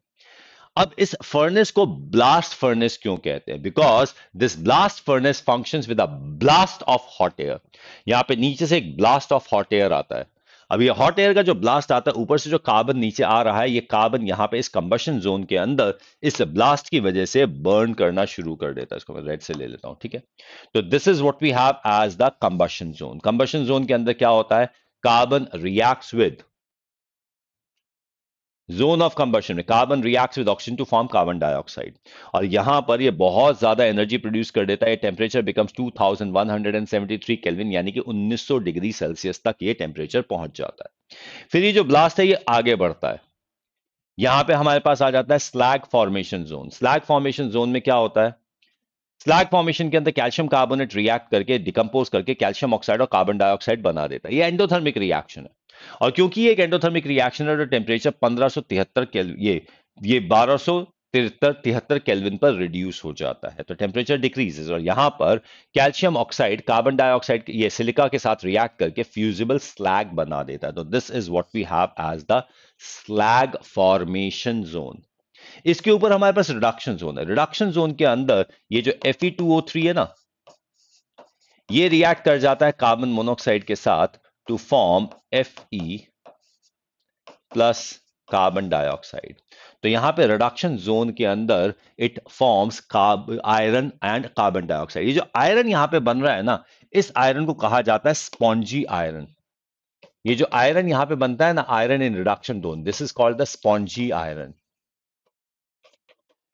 अब इस फर्नेस को ब्लास्ट फर्नेस क्यों कहते हैं because this blast furnace function with a blast of hot air यहां पे नीचे से एक ब्लास्ट ऑफ हॉट एयर आता है अब ये हॉट एयर का जो ब्लास्ट आता है ऊपर से जो कार्बन नीचे आ रहा है ये कार्बन यहाँ पे इस कंबशन जोन के अंदर इस ब्लास्ट की वजह से बर्न करना शुरू कर देता है इसको मैं रेड से ले लेता हूं ठीक है तो this is what we have as the combustion zone combustion zone के अंदर क्या होता है carbon reacts with zone of combustion में carbon reacts with oxygen to form carbon dioxide और यहां पर ये बहुत ज्यादा एनर्जी प्रोड्यूस कर देता है टेम्परेचर बिकम्स 2173 केल्विन यानी कि 1900 डिग्री सेल्सियस तक ये टेम्परेचर पहुंच जाता है फिर ये जो ब्लास्ट है ये आगे बढ़ता है यहां पे हमारे पास आ जाता है slag formation zone slag formation zone में क्या होता है स्लैग फॉर्मेशन के अंदर कैल्शियम कार्बोनेट रिएक्ट करके डिकम्पोज करके कैल्शियम ऑक्साइड और कार्बन डाइऑक्साइड बना देता है ये एंडोथर्मिक रिएक्शन है और क्योंकि एक एंडोथर्मिक रिएक्शन है तो टेम्परेचर पंद्रह सौ ये ये बारह तिहत्तर तिहत्तर केल्विन पर रिड्यूस हो जाता है तो टेम्परेचर डिक्रीजेज और यहां पर कैल्शियम ऑक्साइड कार्बन डाइऑक्साइड ये सिलिका के साथ रिएक्ट करके फ्यूजिबल स्लैग बना देता है तो this is what we have as the slag formation zone इसके ऊपर हमारे पास रिडक्शन जोन है रिडक्शन जोन के अंदर ये जो एफ है ना ये रिएक्ट कर जाता है कार्बन मोनोऑक्साइड के साथ to form Fe plus carbon dioxide तो यहां पे रिडक्शन जोन के अंदर it forms iron and carbon dioxide ये जो आयरन यहां पे बन रहा है ना इस आयरन को कहा जाता है स्पॉन्जी आयरन ये जो आयरन यहां पे बनता है ना iron in reduction zone this is called the spongy iron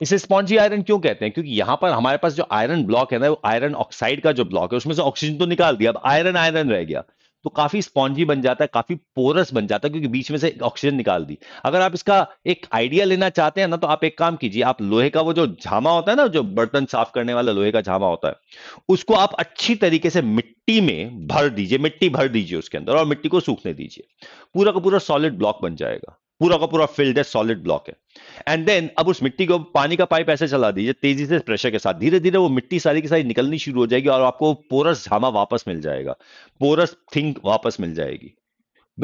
इसे स्पॉन्जी आयरन क्यों कहते हैं क्योंकि यहां पर हमारे पास जो आयरन ब्लॉक है ना वो आयरन ऑक्साइड का जो ब्लॉक है उसमें से ऑक्सीजन तो निकाल दिया अब आयरन आयरन रह गया तो काफी स्पॉन्जी बन जाता है काफी पोरस बन जाता है क्योंकि बीच में से ऑक्सीजन निकाल दी अगर आप इसका एक आइडिया लेना चाहते हैं ना तो आप एक काम कीजिए आप लोहे का वो जो झामा होता है ना जो बर्तन साफ करने वाला लोहे का झामा होता है उसको आप अच्छी तरीके से मिट्टी में भर दीजिए मिट्टी भर दीजिए उसके अंदर और मिट्टी को सूखने दीजिए पूरा का पूरा सॉलिड ब्लॉक बन जाएगा पूरा का पूरा फिल्ड है सॉलिड ब्लॉक है एंड देन अब उस मिट्टी को पानी का पाइप ऐसे चला दीजिए तेजी से प्रेशर के साथ धीरे धीरे वो मिट्टी सारी की सारी निकलनी शुरू हो जाएगी और आपको पोरस झामा वापस मिल जाएगा पोरस थिंक वापस मिल जाएगी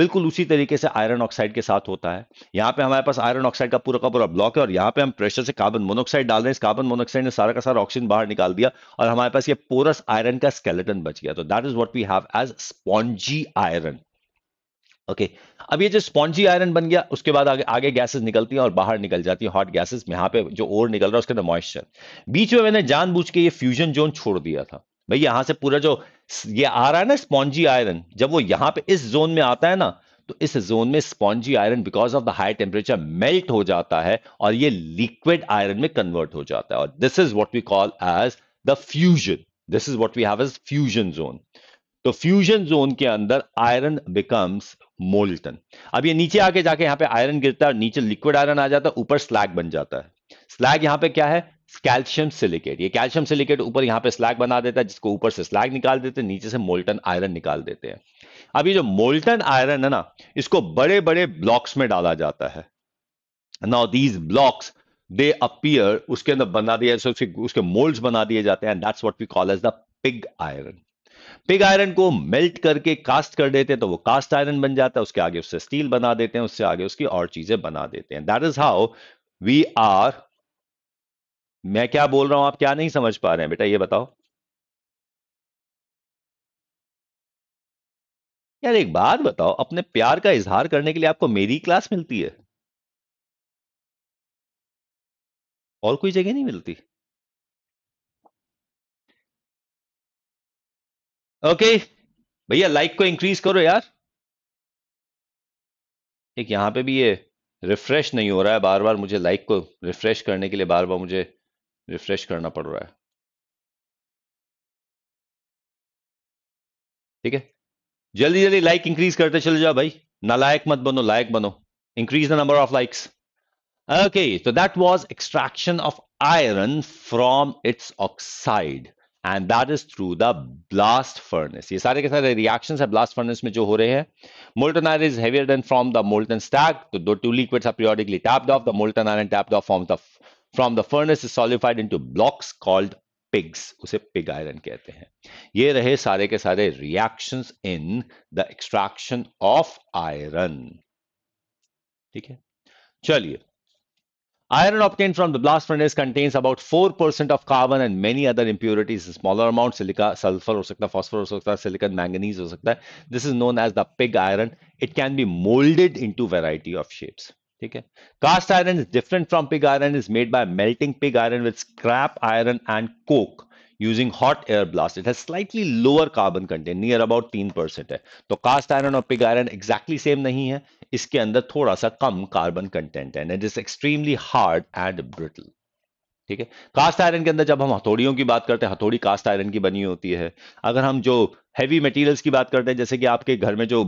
बिल्कुल उसी तरीके से आयरन ऑक्साइड के साथ होता है यहाँ पे हमारे पास आयरन ऑक्साइड का पूरा का पूरा ब्लॉक है और यहाँ पे हम प्रेशर से कार्बन मोनोक्साइड डाल रहे हैं इस कार्बन मोनोक्साइड ने सारा का सारा ऑक्सीजन बाहर निकाल दिया और हमारे पास ये पोरस आयरन का स्केलेटन बच गया तो that is what we have as spongy iron okay okay. अब ये जो स्पॉन्जी आयरन बन गया उसके बाद आगे आगे गैसेस निकलती हैं और बाहर निकल जाती है हॉट गैसेस में पे जो ओर निकल रहा है उसके अंदर मॉइस्चर बीच में मैंने जानबूझ के ये फ्यूजन जोन छोड़ दिया था भाई यहां से पूरा जो ये आ रहा है ना स्पॉन्जी आयरन जब वो यहां पे इस जोन में आता है ना तो इस जोन में spongy iron because of the high temperature melt हो जाता है और ये लिक्विड आयरन में कन्वर्ट हो जाता है और this is what we call as the fusion this is what we have as fusion zone तो फ्यूजन जोन के अंदर आयरन बिकम्स मोल्टन अब ये नीचे आके जाके यहां पे आयरन गिरता है नीचे लिक्विड आयरन आ जाता है ऊपर स्लैग बन जाता है स्लैग यहां पे क्या है कैल्शियम सिलिकेट ये कैल्शियम सिलिकेट ऊपर यहां पे स्लैग बना देता है जिसको ऊपर से स्लैग निकाल देते हैं नीचे से मोल्टन आयरन निकाल देते हैं अब ये जो मोल्टन आयरन है ना इसको बड़े बड़े ब्लॉक्स में डाला जाता है now these blocks they appear उसके अंदर बना दिया उसके मोल्ड बना दिए जाते हैं that's we call as the pig iron pig iron को मेल्ट करके कास्ट कर देते हैं तो वो कास्ट आयरन बन जाता है उसके आगे उससे स्टील बना देते हैं उससे आगे उसकी और चीजें बना देते हैं that is how we are मैं क्या बोल रहा हूं आप क्या नहीं समझ पा रहे हैं बेटा ये बताओ यार एक बात बताओ अपने प्यार का इजहार करने के लिए आपको मेरी क्लास मिलती है और कोई जगह नहीं मिलती ओके भैया लाइक को इंक्रीज करो यार एक यहां पे भी ये रिफ्रेश नहीं हो रहा है बार बार मुझे लाइक को रिफ्रेश करने के लिए बार बार मुझे रिफ्रेश करना पड़ रहा है ठीक है जल्दी जल्दी लाइक इंक्रीज करते चले जाओ भाई नालायक मत बनो लायक बनो increase the number of likes okay तो that was extraction of iron from its oxide and that is through the blast furnace ये सारे के सारे रिएक्शन है ब्लास्ट फर्नेस में जो हो रहे हैं molten iron is heavier than from the molten stack तो दो two liquid are periodically tapped off the molten iron and tapped off from the from the furnace is solidified into blocks called pigs उसे pig iron कहते हैं ये रहे सारे के सारे reaction in the extraction of iron ठीक है चलिए Iron obtained from the blast furnace contains about 4% of carbon and many other impurities smaller amounts, silica, sulfur, or sakta, phosphor, or sakta, silicon, manganese. or sakta. This is known as the pig iron. It can be molded into variety of shapes. Okay? Cast iron is different from pig iron. is made by melting pig iron with scrap iron and coke. using hot air blast. It has slightly lower carbon content, near about तीन percent है तो cast iron और pig iron exactly same नहीं है इसके अंदर थोड़ा सा कम कार्बन कंटेंट है it is extremely hard and brittle ठीक है कास्ट आयरन के अंदर जब हम हथौड़ियों की बात करते हैं हथौड़ी कास्ट आयरन की बनी होती है अगर हम जो हैवी मटेरियल्स की बात करते हैं जैसे कि आपके घर में जो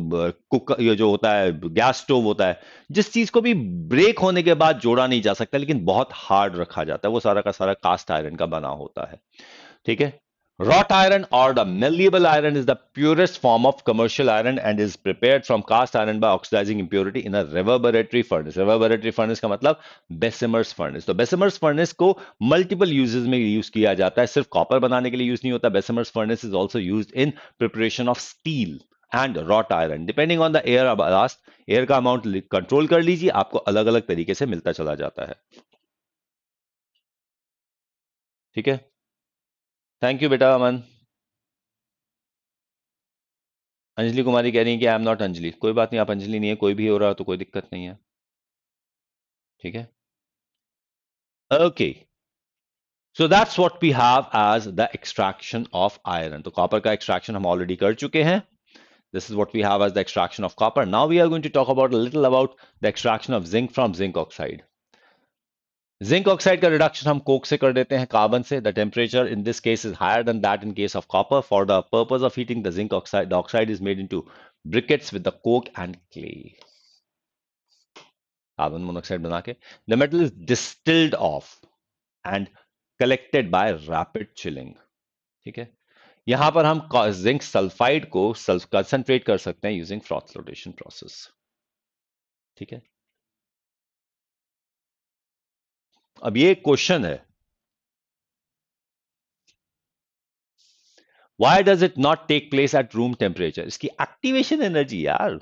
कुक ये जो होता है गैस स्टोव होता है जिस चीज को भी ब्रेक होने के बाद जोड़ा नहीं जा सकता लेकिन बहुत हार्ड रखा जाता है वो सारा का सारा कास्ट आयरन का बना होता है ठीक है रॉट आयरन और the malleable iron is the purest form of commercial iron and is prepare from cast iron by oxidising impurity in a reverberatory furnace reverberatory furnace का मतलब बेसिमर्स फर्निस तो बेसिमर्स फर्नेस को multiple uses में use किया जाता है सिर्फ copper बनाने के लिए यूज नहीं होता Bessemer's furnace is also use in preparation of steel and wrought iron depending on the air last air का अमाउंट कंट्रोल कर लीजिए आपको अलग अलग तरीके से मिलता चला जाता है ठीक है थैंक यू बेटा अमन अंजलि कुमारी कह रही है कि आई एम नॉट अंजलि कोई बात नहीं आप अंजलि नहीं है कोई भी हो रहा तो कोई दिक्कत नहीं है ठीक है okay so that's what we have as the extraction of iron तो कॉपर का एक्सट्रैक्शन हम ऑलरेडी कर चुके हैं this is what we have as the extraction of copper now we are going to talk about a about the extraction of zinc from zinc oxide zinc oxide का reduction हम coke से कर देते हैं carbon से the temperature in this case is higher then that in case of copper for the purpose of heating the zinc oxide oxide is made into briquettes with the coke and clay carbon monoxide बना के the metal is distilled off and collected by rapid chilling ठीक है यहां पर हम zinc sulphide को concentrate कर सकते हैं यूजिंग फ्रॉथ फ्लोटेशन प्रोसेस ठीक है अब ये क्वेश्चन है why does it not take place at room temperature इसकी एक्टिवेशन एनर्जी यार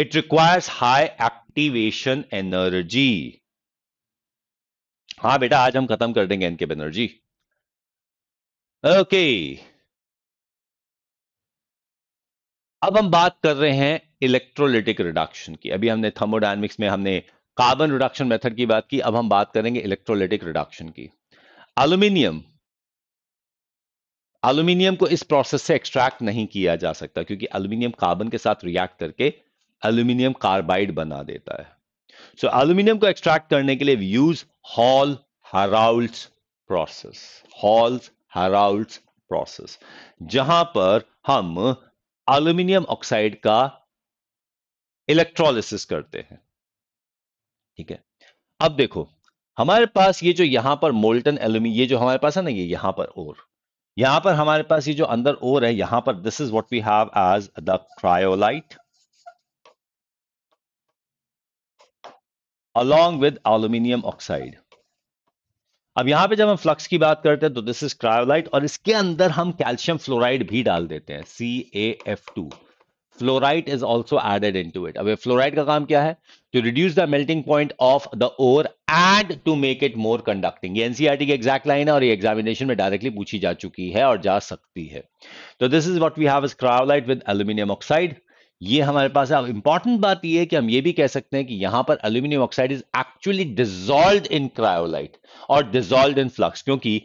it requires high activation energy हां बेटा आज हम खत्म कर देंगे एनके बनर्जी ओके okay. अब हम बात कर रहे हैं इलेक्ट्रोलिटिक रिडक्शन की अभी हमने थर्मोडायनेमिक्स में हमने कार्बन रिडक्शन मेथड की बात की अब हम बात करेंगे इलेक्ट्रोलिटिक रिडक्शन की एल्यूमिनियम एल्यूमिनियम को इस प्रोसेस से एक्सट्रैक्ट नहीं किया जा सकता क्योंकि एल्यूमिनियम कार्बन के साथ रिएक्ट करके एल्यूमिनियम कार्बाइड बना देता है सो so, एल्यूमिनियम को एक्सट्रैक्ट करने के लिए use Hall Heroult's process Hall's Heroult's process जहां पर हम एल्यूमिनियम ऑक्साइड का इलेक्ट्रोलिसिस करते हैं ठीक है अब देखो हमारे पास ये जो यहां पर मोल्टन एल्यूमिन ये जो हमारे पास है ना ये यहां पर और यहां पर हमारे पास ये जो अंदर और है यहां पर this is what we have as the cryolite along with aluminium oxide अब यहां पे जब हम फ्लक्स की बात करते हैं तो दिस इज क्रायोलाइट और इसके अंदर हम कैल्शियम फ्लोराइड भी डाल देते हैं C A F two fluorite is also added into it अब फ्लोराइड का काम क्या है to reduce the melting point of the ore and to make it more conducting ये एनसीआरटी e की एग्जैक्ट लाइन है और ये एग्जामिनेशन में डायरेक्टली पूछी जा चुकी है और जा सकती है तो this is what we have is cryolite with aluminium oxide ये हमारे पास है इंपॉर्टेंट बात यह है कि हम ये भी कह सकते हैं कि यहां पर aluminium oxide is actually dissolve in cryolite और डिजोल्व इन फ्लक्स क्योंकि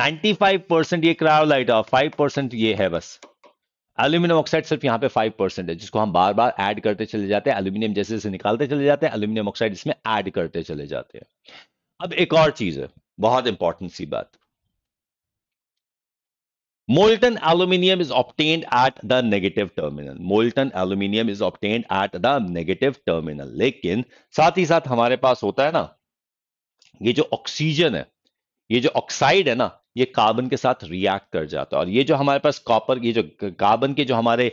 95 परसेंट ये क्रायोलाइट और 5 परसेंट ये है बस एल्यूमिनियम ऑक्साइड सिर्फ यहां पे 5 परसेंट है जिसको हम बार बार ऐड करते चले जाते हैं एल्यूमिनियम जैसे जैसे निकालते चले जाते हैं एल्यूमिनियम ऑक्साइड इसमें ऐड करते चले जाते हैं अब एक और चीज है बहुत इंपॉर्टेंट सी बात Molten aluminium is obtained at the negative terminal. Molten aluminium is obtained at the negative terminal. लेकिन साथ ही साथ हमारे पास होता है ना ये जो ऑक्सीजन है ये जो ऑक्साइड है ना ये कार्बन के साथ रिएक्ट कर जाता है और ये जो हमारे पास कॉपर ये जो कार्बन के जो हमारे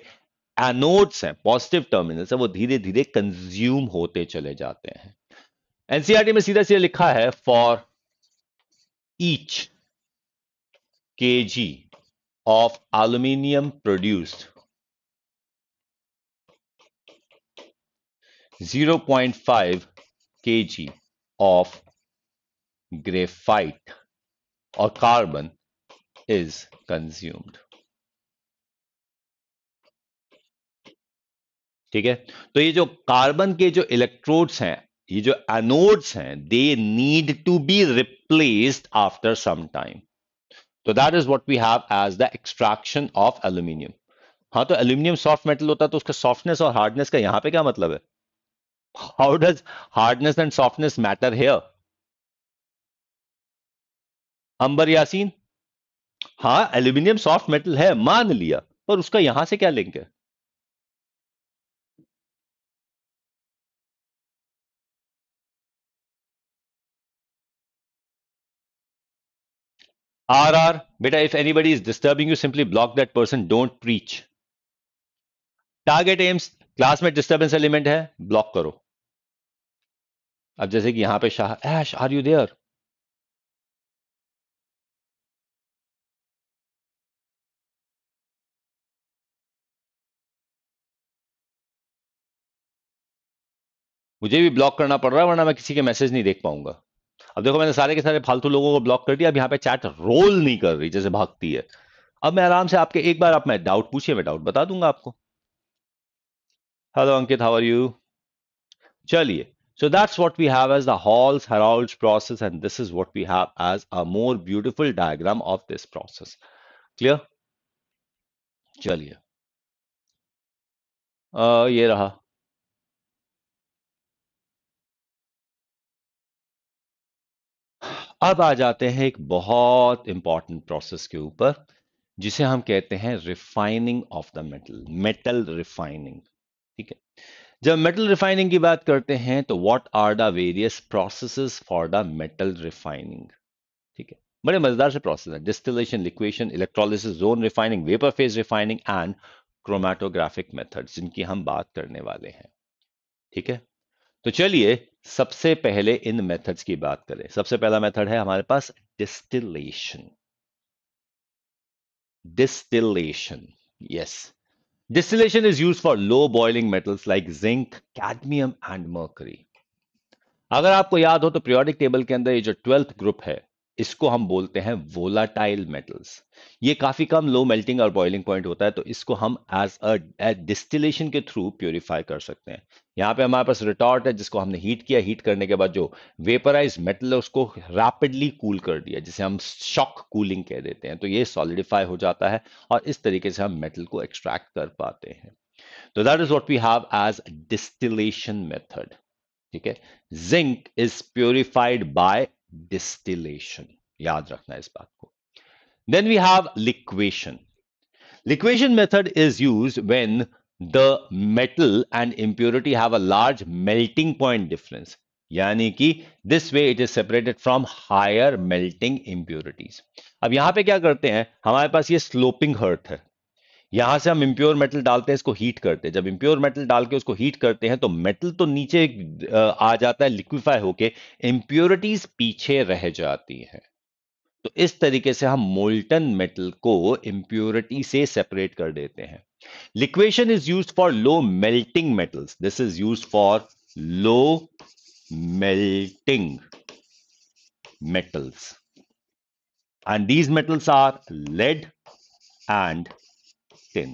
एनोड्स हैं पॉजिटिव टर्मिनल्स हैं वो धीरे धीरे कंज्यूम होते चले जाते हैं एनसीआरटी e में सीधा सीधा लिखा है फॉर ईच के जी of aluminium produced 0.5 kg of graphite or carbon is consumed ठीक है तो ये जो कार्बन के जो इलेक्ट्रोड्स हैं ये जो एनोड्स हैं they need to be replaced after some time तो that is what we have as the extraction of aluminium हाँ तो एल्यूमिनियम सॉफ्ट मेटल होता है तो उसका सॉफ्टनेस और हार्डनेस का यहां पे क्या मतलब है how does hardness and softness matter here Ambar Yasin हाँ एल्यूमिनियम सॉफ्ट मेटल है मान लिया पर उसका यहां से क्या लिंक है आर बेटा if anybody is disturbing you simply block that person don't reach target AIIMS class में डिस्टर्बेंस एलिमेंट है ब्लॉक करो अब जैसे कि यहां पे Shah Ash are you there मुझे भी ब्लॉक करना पड़ रहा है वरना मैं किसी के मैसेज नहीं देख पाऊंगा अब देखो मैंने सारे के सारे फालतू लोगों को ब्लॉक कर दिया अब यहाँ पे चैट रोल नहीं कर रही जैसे भागती है अब मैं आराम से आपके एक बार आप मैं डाउट पूछिए मैं डाउट बता दूंगा आपको hello Ankit how are you चलिए so that's what we have as the Hall's Heroult's process and this is what we have as a more beautiful diagram of this process clear चलिए ये रहा अब आ जाते हैं एक बहुत इंपॉर्टेंट प्रोसेस के ऊपर जिसे हम कहते हैं refining of the metal metal refining ठीक है जब मेटल रिफाइनिंग की बात करते हैं तो what are the various processes for the metal refining ठीक है बड़े मजेदार से प्रोसेस है distillation liquation electrolysis zone refining vapour phase refining and chromatographic method जिनकी हम बात करने वाले हैं ठीक है तो चलिए सबसे पहले इन मेथड्स की बात करें सबसे पहला मेथड है हमारे पास distillation distillation yes distillation is use for low boiling metals like zinc cadmium and mercury अगर आपको याद हो तो पीरियोडिक टेबल के अंदर ये जो ट्वेल्थ ग्रुप है इसको हम बोलते हैं वोलाटाइल मेटल्स ये काफी कम लो मेल्टिंग और बॉइलिंग पॉइंट होता है तो इसको हम एज अ डिस्टिलेशन के थ्रू प्योरीफाई कर सकते हैं यहाँ पे हमारे पास रिटॉर्ट है जिसको हमने हीट किया हीट करने के बाद जो वेपराइज मेटल है उसको रैपिडली कूल कर दिया जिसे हम शॉक कूलिंग कह देते हैं तो ये सॉलिडिफाई हो जाता है और इस तरीके से हम मेटल को एक्सट्रैक्ट कर पाते हैं तो that is what we have as distillation method ठीक है zinc is purified by distillation याद रखना इस बात को then we have liquation liquation method is use when the metal and impurity have a large melting point difference यानी कि this way it is separated from higher melting impurities अब यहां पे क्या करते हैं हमारे पास ये स्लोपिंग हर्थ है यहां से हम इम्प्योर मेटल डालते हैं इसको हीट करते हैं जब इम्प्योर मेटल डाल के उसको हीट करते हैं तो मेटल तो नीचे आ जाता है लिक्विफाई होके इम्प्योरिटीज पीछे रह जाती हैं तो इस तरीके से हम मोल्टन मेटल को इम्प्योरिटी से सेपरेट कर देते हैं liquation is use for low melting metals this is use for low melting metals and these metals are lead and tin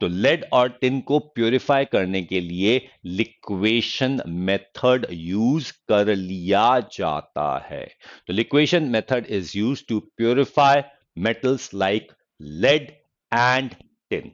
तो लेड और टिन को प्योरीफाई करने के लिए लिक्वेशन मेथड यूज कर लिया जाता है तो liquation method is use to purify metals like lead and tin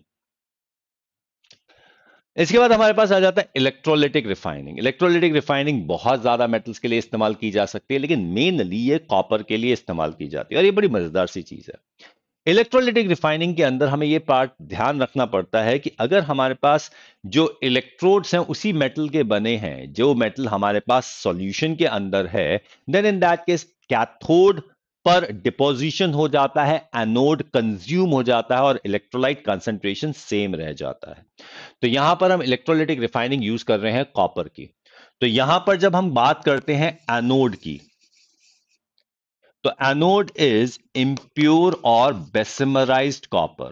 इसके बाद हमारे पास आ जाता है इलेक्ट्रोलिटिक रिफाइनिंग इलेक्ट्रोलिटिक रिफाइनिंग बहुत ज्यादा मेटल्स के लिए इस्तेमाल की जा सकती है लेकिन मेनली ये कॉपर के लिए इस्तेमाल की जाती है और ये बड़ी मजेदार सी चीज है इलेक्ट्रोलिटिक रिफाइनिंग के अंदर हमें ये पार्ट ध्यान रखना पड़ता है कि अगर हमारे पास जो इलेक्ट्रोड्स हैं उसी मेटल के बने हैं जो मेटल हमारे पास सॉल्यूशन के अंदर है then in that case cathode पर डिपोजिशन हो जाता है एनोड कंज्यूम हो जाता है और इलेक्ट्रोलाइट कंसेंट्रेशन सेम रह जाता है तो यहां पर हम इलेक्ट्रोलिटिक रिफाइनिंग यूज कर रहे हैं कॉपर की तो यहां पर जब हम बात करते हैं एनोड की तो एनोड इज इम्प्योर और बेसिमराइज्ड कॉपर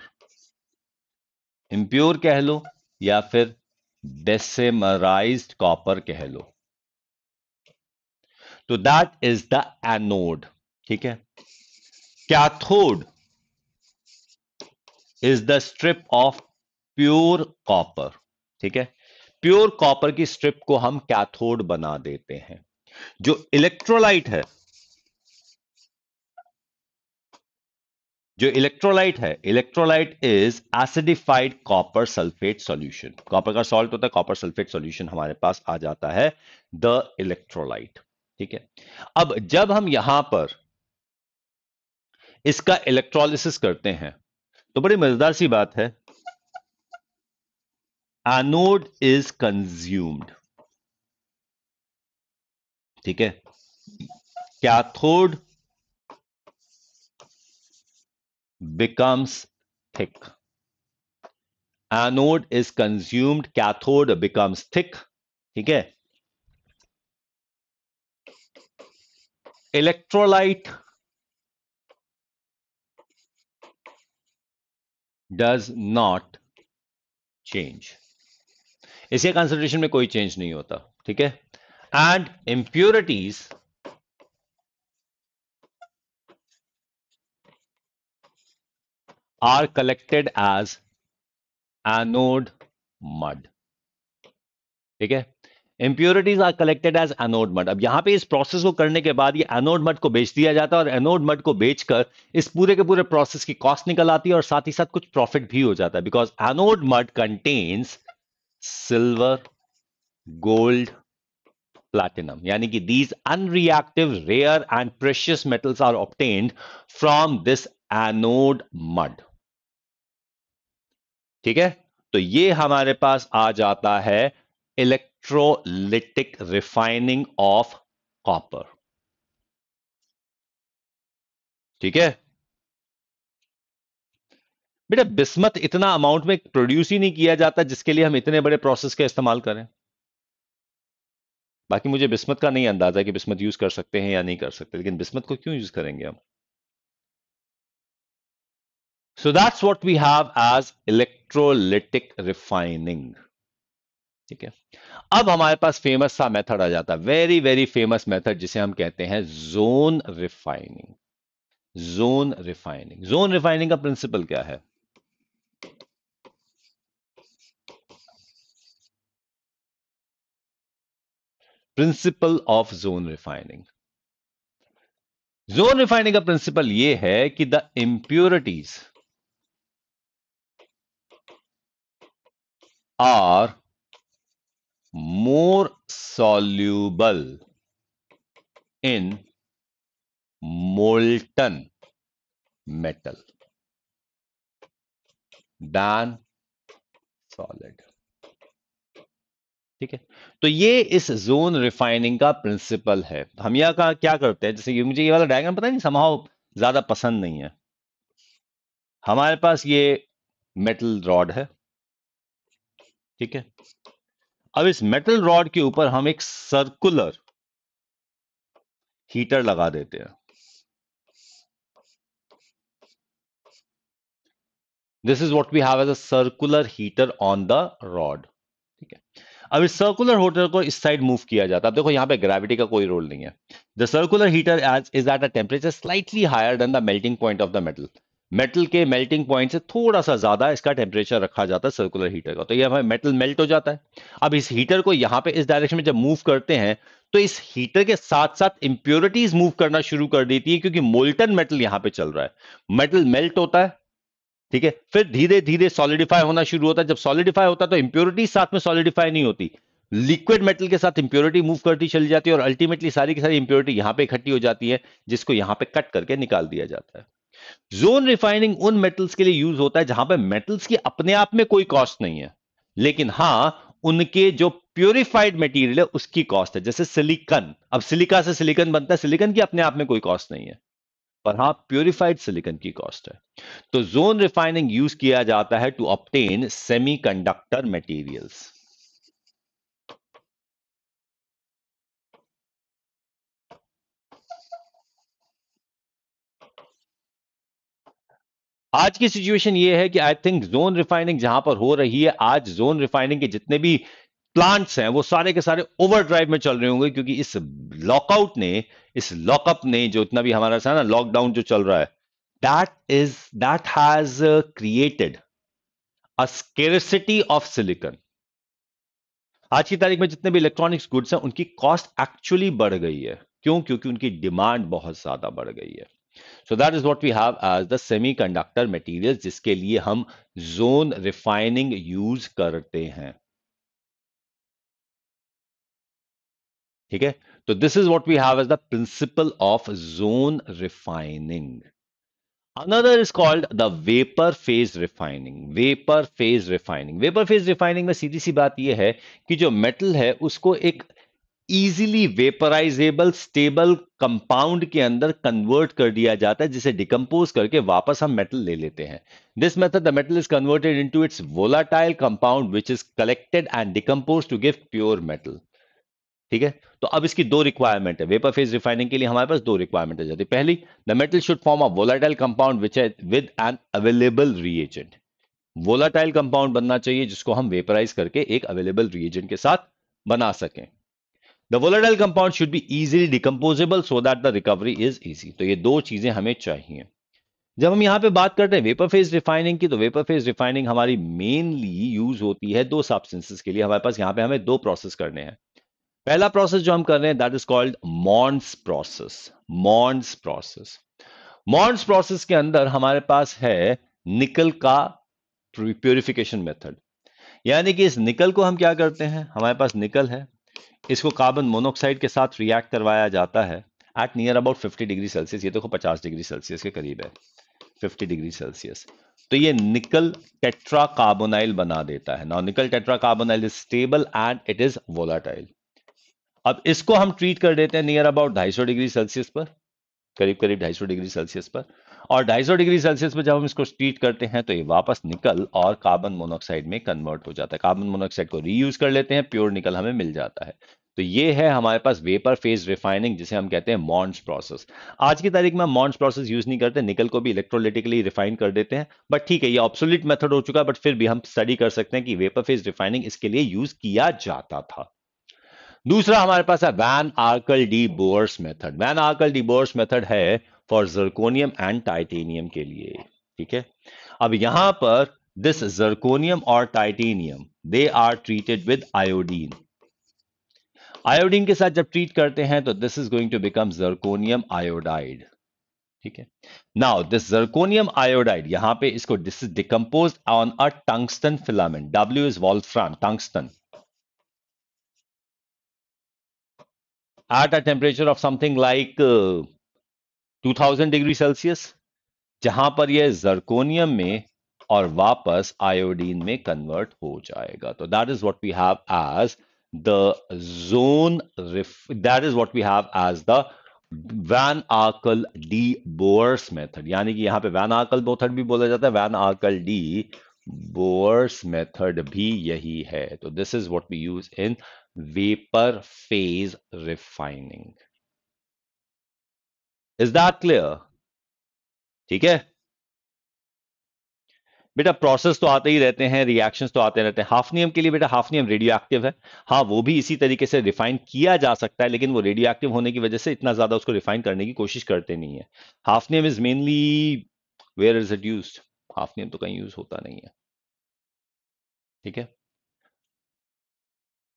इम्प्योर कह लो या फिर बेसिमराइज्ड कॉपर कह लो तो दैट इज द एनोड ठीक है cathode is the strip of pure copper ठीक है प्योर कॉपर की स्ट्रिप को हम कैथोड बना देते हैं जो इलेक्ट्रोलाइट है जो इलेक्ट्रोलाइट है electrolyte is acidified copper sulphate solution copper का सॉल्ट होता है कॉपर सल्फेट सॉल्यूशन हमारे पास आ जाता है द इलेक्ट्रोलाइट ठीक है अब जब हम यहां पर इसका इलेक्ट्रोलिसिस करते हैं तो बड़ी मजेदार सी बात है एनोड इज कंज्यूम्ड ठीक है cathode becomes thick. Anode is consumed, cathode becomes thick. ठीक है इलेक्ट्रोलाइट डज नॉट चेंज इसे कंसेंट्रेशन में कोई चेंज नहीं होता ठीक है and impurities are collected as anode mud ठीक है impurities are collected as anode mud अब यहां पे इस प्रोसेस को करने के बाद ये anode mud को बेच दिया जाता है और anode mud को बेचकर इस पूरे के पूरे प्रोसेस की कॉस्ट निकल आती है और साथ ही साथ कुछ प्रॉफिट भी हो जाता है because anode mud contains silver gold platinum yani ki these unreactive rare and precious metals are obtained from this anode mud ठीक है तो ये हमारे पास आ जाता है इलेक्ट्रोलिटिक रिफाइनिंग ऑफ कॉपर ठीक है बेटा बिस्मत इतना अमाउंट में प्रोड्यूस ही नहीं किया जाता जिसके लिए हम इतने बड़े प्रोसेस का इस्तेमाल करें बाकी मुझे बिस्मत का नहीं अंदाजा कि बिस्मत यूज कर सकते हैं या नहीं कर सकते लेकिन बिस्मत को क्यों यूज करेंगे हम So that's what we have as electrolytic refining ठीक है अब हमारे पास फेमस सा मेथड आ जाता है वेरी वेरी फेमस मेथड जिसे हम कहते हैं zone refining zone refining zone refining का प्रिंसिपल क्या है principle of zone refining zone refining का प्रिंसिपल यह है कि the impurities are more soluble in molten metal than solid ठीक है तो ये इस जोन रिफाइनिंग का प्रिंसिपल है हम यह का क्या करते हैं जैसे कि मुझे ये वाला डायग्राम पता नहीं समाव ज्यादा पसंद नहीं है हमारे पास ये मेटल रॉड है ठीक है अब इस मेटल रॉड के ऊपर हम एक सर्कुलर हीटर लगा देते हैं this is what we have as a circular heater on the rod ठीक है अब इस सर्कुलर होटर को इस साइड मूव किया जाता है देखो यहां पे ग्रेविटी का कोई रोल नहीं है the circular heater as is at a temperature slightly higher than the melting point of the metal metal के मेल्टिंग पॉइंट से थोड़ा सा ज्यादा इसका टेम्परेचर रखा जाता है सर्कुलर हीटर का तो यह मेटल मेल्ट हो जाता है अब इस हीटर को यहां पे इस डायरेक्शन में जब मूव करते हैं तो इस हीटर के साथ साथ इंप्योरिटीज मूव करना शुरू कर देती है क्योंकि मोल्टन मेटल यहाँ पे चल रहा है मेटल मेल्ट होता है ठीक है फिर धीरे धीरे सॉलिडिफाई होना शुरू होता है जब सॉलिडिफाई होता है तो इंप्योरिटी साथ में सॉलिडिफाई नहीं होती लिक्विड मेटल के साथ इंप्योरिटी मूव करती चली जाती है और अल्टीमेटली सारी की सारी इंप्योरिटी यहां पे इकट्ठी हो जाती है जिसको यहां पे कट करके निकाल दिया जाता है जोन रिफाइनिंग उन मेटल्स के लिए यूज होता है जहां पर मेटल्स की अपने आप में कोई कॉस्ट नहीं है लेकिन हां उनके जो प्योरिफाइड मटेरियल है उसकी कॉस्ट है जैसे सिलिकन अब सिलिका से सिलिकन बनता है सिलिकन की अपने आप में कोई कॉस्ट नहीं है पर हां प्योरिफाइड सिलिकन की कॉस्ट है तो जोन रिफाइनिंग यूज किया जाता है टू ऑप्टेन सेमीकंडक्टर मटेरियल्स आज की सिचुएशन ये है कि आई थिंक जोन रिफाइनिंग जहां पर हो रही है आज जोन रिफाइनिंग के जितने भी प्लांट्स हैं वो सारे के सारे ओवरड्राइव में चल रहे होंगे क्योंकि इस लॉकआउट ने इस लॉकअप ने जो इतना भी हमारा सा ना लॉकडाउन जो चल रहा है that is that has created a scarcity of silicon आज की तारीख में जितने भी इलेक्ट्रॉनिक्स गुड्स हैं उनकी कॉस्ट एक्चुअली बढ़ गई है क्यों क्योंकि उनकी डिमांड बहुत ज्यादा बढ़ गई है so that is what we have as the semiconductor material जिसके लिए हम जोन रिफाइनिंग यूज करते हैं ठीक है तो this is what we have as the principle of zone refining another is called the vapour phase refining vapour phase refining vapour phase refining में सीधी सी बात यह है कि जो मेटल है उसको एक इजीली वेपराइजेबल स्टेबल कंपाउंड के अंदर कन्वर्ट कर दिया जाता है जिसे डिकम्पोज करके वापस हम मेटल ले लेते हैं this method the metal is converted into its volatile compound which is collected and decompose to give pure metal ठीक है तो अब इसकी दो रिक्वायरमेंट है वेपर फेज रिफाइनिंग के लिए हमारे पास दो रिक्वायरमेंट हो जाती है पहली the metal should form a volatile compound which है with an available reagent volatile compound बनना चाहिए जिसको हम वेपराइज करके एक अवेलेबल रिएजेंट के साथ बना सकें the volatile compound should be easily decomposable so that the recovery is easy तो ये दो चीजें हमें चाहिए जब हम यहां पे बात करते हैं वेपर फेज रिफाइनिंग की तो वेपर फेज रिफाइनिंग हमारी मेनली यूज होती है दो सब्सटेंसेस के लिए हमारे पास यहां पे हमें दो प्रोसेस करने हैं पहला प्रोसेस जो हम कर रहे हैं that is called Mond's process Mond's process Mond's process के अंदर हमारे पास है निकल का प्योरिफिकेशन मेथड यानी कि इस निकल को हम क्या करते हैं हमारे पास निकल है इसको कार्बन मोनोऑक्साइड के साथ रिएक्ट करवाया जाता है at near about 50 degree Celsius ये देखो 50 डिग्री सेल्सियस के करीब है 50 डिग्री सेल्सियस तो ये निकल टेट्रा कार्बोनाइल बना देता है now nickel tetracarbonyl is stable and it is volatile अब इसको हम ट्रीट कर देते हैं नियर अबाउट 250 डिग्री सेल्सियस पर करीब करीब 250 डिग्री सेल्सियस पर और 250 डिग्री सेल्सियस में जब हम इसको ट्रीट करते हैं तो ये वापस निकल और कार्बन मोनोऑक्साइड में कन्वर्ट हो जाता है कार्बन मोनोऑक्साइड को रीयूज कर लेते हैं प्योर निकल हमें मिल जाता है तो ये है हमारे पास वेपर फेज रिफाइनिंग जिसे हम कहते हैं मॉन्स प्रोसेस आज की तारीख में मॉन्स प्रोसेस यूज नहीं करते निकल को भी इलेक्ट्रोलिटिकली रिफाइन कर देते हैं बट ठीक है ये ऑप्सोलिट मेथड हो चुका है बट फिर भी हम स्टडी कर सकते हैं कि वेपर फेज रिफाइनिंग इसके लिए यूज किया जाता था दूसरा हमारे पास है van Arkel de Boers method van Arkel de Boers method है फॉर जर्कोनियम एंड टाइटेनियम के लिए ठीक है अब यहां पर दिस जर्कोनियम और titanium they are treated with iodine iodine के साथ जब ट्रीट करते हैं तो this is going to become zirconium iodide ठीक है नाउ दिस जर्कोनियम आयोडाइड यहां पे इसको this is decompose on a tungsten filament W is wolfram tungsten eight a temperature of something like 2000 degree Celsius जहां पर यह जर्कोनियम में और वापस आयोडीन में कन्वर्ट हो जाएगा तो that is what we have as the zone that is what we have as the van Arkel de Boers method यानी कि यहां पे वैन आर्कल मेथड भी बोला जाता है van Arkel de Boers method भी यही है तो this is what we use in vapour phase refining is that clear ठीक है बेटा प्रोसेस तो आते ही रहते हैं रिएक्शंस तो आते रहते हैं हाफ नियम के लिए बेटा नियम रेडियो एक्टिव है हाँ वो भी इसी तरीके से रिफाइन किया जा सकता है लेकिन वो रेडियो एक्टिव होने की वजह से इतना ज्यादा उसको रिफाइन करने की कोशिश करते नहीं है hafnium is mainly where is it use hafnium तो कहीं यूज होता नहीं है ठीक है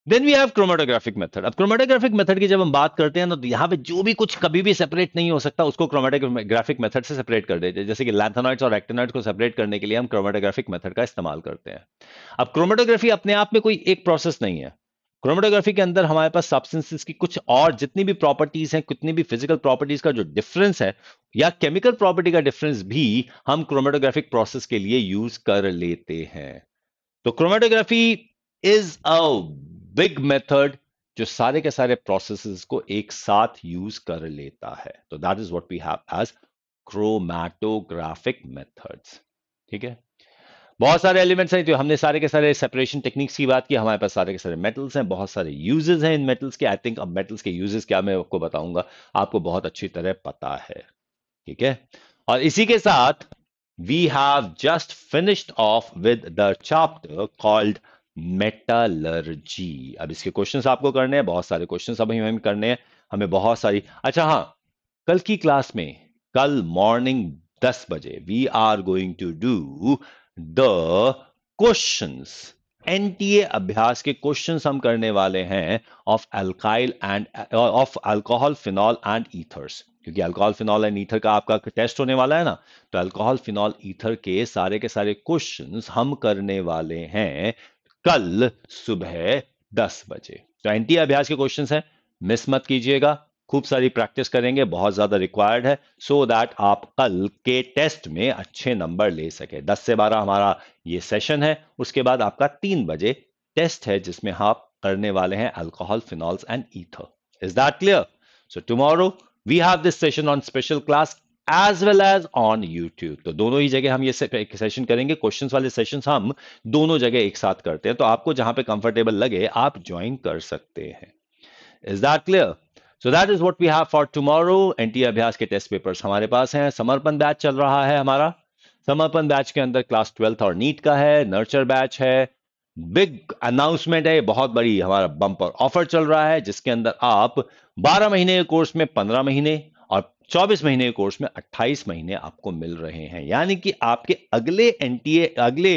then we have chromatographic method अब क्रोमेटोग्राफिक मेथड की जब हम बात करते हैं तो यहाँ पे जो भी कुछ कभी भी सेपरेट नहीं हो सकता उसको क्रोमेटोग्राफिक मेथड से सेपरेट कर देते हैं जैसे कि लैथेनॉइड्स और एक्टेनॉइड्स को सेपरेट करने के लिए हम क्रोमेटोग्राफिक मेथड का इस्तेमाल करते हैं अब क्रोमेटोग्राफी अपने आप में कोई एक प्रोसेस नहीं है क्रोमेटोग्राफी के अंदर हमारे पास सब्सटेंसेस की कुछ और जितनी भी प्रॉपर्टीज हैं कितनी भी फिजिकल प्रॉपर्टीज का जो डिफरेंस है या केमिकल प्रॉपर्टी का डिफरेंस भी हम क्रोमेटोग्राफिक प्रोसेस के लिए यूज कर लेते हैं तो chromatography is a big method जो सारे के सारे प्रोसेसेस को एक साथ यूज कर लेता है तो that is what we have as chromatographic methods ठीक है बहुत सारे एलिमेंट्स हैं तो हमने सारे के सारे सेपरेशन टेक्निक्स की बात की हमारे पास सारे के सारे मेटल्स हैं बहुत सारे यूजेस हैं इन मेटल्स के आई थिंक अब मेटल्स के यूजेस क्या मैं आपको बताऊंगा आपको बहुत अच्छी तरह पता है ठीक है और इसी के साथ we have just finished off with the chapter called metallurgy अब इसके क्वेश्चंस आपको करने हैं बहुत सारे क्वेश्चंस अब हमें करने हैं हमें बहुत सारी अच्छा हाँ कल की क्लास में कल मॉर्निंग दस बजे we are going to do the questions NTA अभ्यास के क्वेश्चंस हम करने वाले हैं of alkyl and of alcohol phenol and ethers क्योंकि अल्कोहल फिनॉल एंड ईथर का आपका टेस्ट होने वाला है ना तो अल्कोहल फिनॉल ईथर के सारे के सारे क्वेश्चंस हम करने वाले हैं कल सुबह दस बजे तो एनटी अभ्यास के क्वेश्चन हैं मिस मत कीजिएगा खूब सारी प्रैक्टिस करेंगे बहुत ज्यादा रिक्वायर्ड है सो so दैट आप कल के टेस्ट में अच्छे नंबर ले सके दस से बारह हमारा ये सेशन है उसके बाद आपका तीन बजे टेस्ट है जिसमें आप हाँ करने वाले हैं alcohol phenols and ether is that clear so tomorrow we have this session on special class as well as on YouTube तो दोनों ही जगह हम ये सेशन करेंगे क्वेश्चंस वाले सेशंस हम दोनों जगह एक साथ करते हैं तो आपको जहां पे कंफर्टेबल लगे आप ज्वाइन कर सकते हैं is that clear so that is what we have for tomorrow N T अभ्यास के टेस्ट पेपर्स हमारे पास हैं समर्पण बैच चल रहा है हमारा समर्पण बैच के अंदर क्लास ट्वेल्थ और नीट का है नर्चर बैच है बिग अनाउंसमेंट है बहुत बड़ी हमारा बम्पर ऑफर चल रहा है जिसके अंदर आप 12 महीने के कोर्स में 15 महीने 24 महीने के कोर्स में 28 महीने आपको मिल रहे हैं यानी कि आपके अगले एन अगले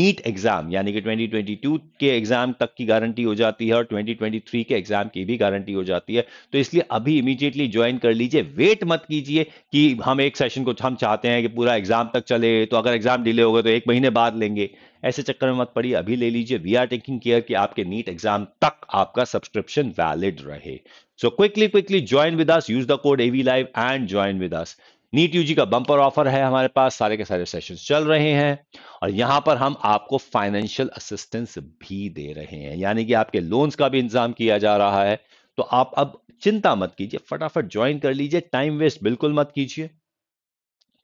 नीट एग्जाम यानी कि 2022 के एग्जाम तक की गारंटी हो जाती है और 2023 के एग्जाम की भी गारंटी हो जाती है तो इसलिए अभी इमीडिएटली ज्वाइन कर लीजिए वेट मत कीजिए कि हम एक सेशन को हम चाहते हैं कि पूरा एग्जाम तक चले तो अगर एग्जाम डिले हो गए तो एक महीने बाद लेंगे ऐसे चक्कर में मत पड़िए अभी ले लीजिए वी आर टेकिंग केयर कि आपके नीट एग्जाम तक आपका सब्सक्रिप्शन वैलिड रहे quickly quickly, quickly join with us. Use the code live and join with us. NEET UG का बंपर ऑफर है हमारे पास सारे के सारे सेशंस चल रहे हैं और यहां पर हम आपको फाइनेंशियल असिस्टेंस भी दे रहे हैं यानी कि आपके लोन्स का भी इंतजाम किया जा रहा है तो आप अब चिंता मत कीजिए फटाफट ज्वाइन कर लीजिए टाइम वेस्ट बिल्कुल मत कीजिए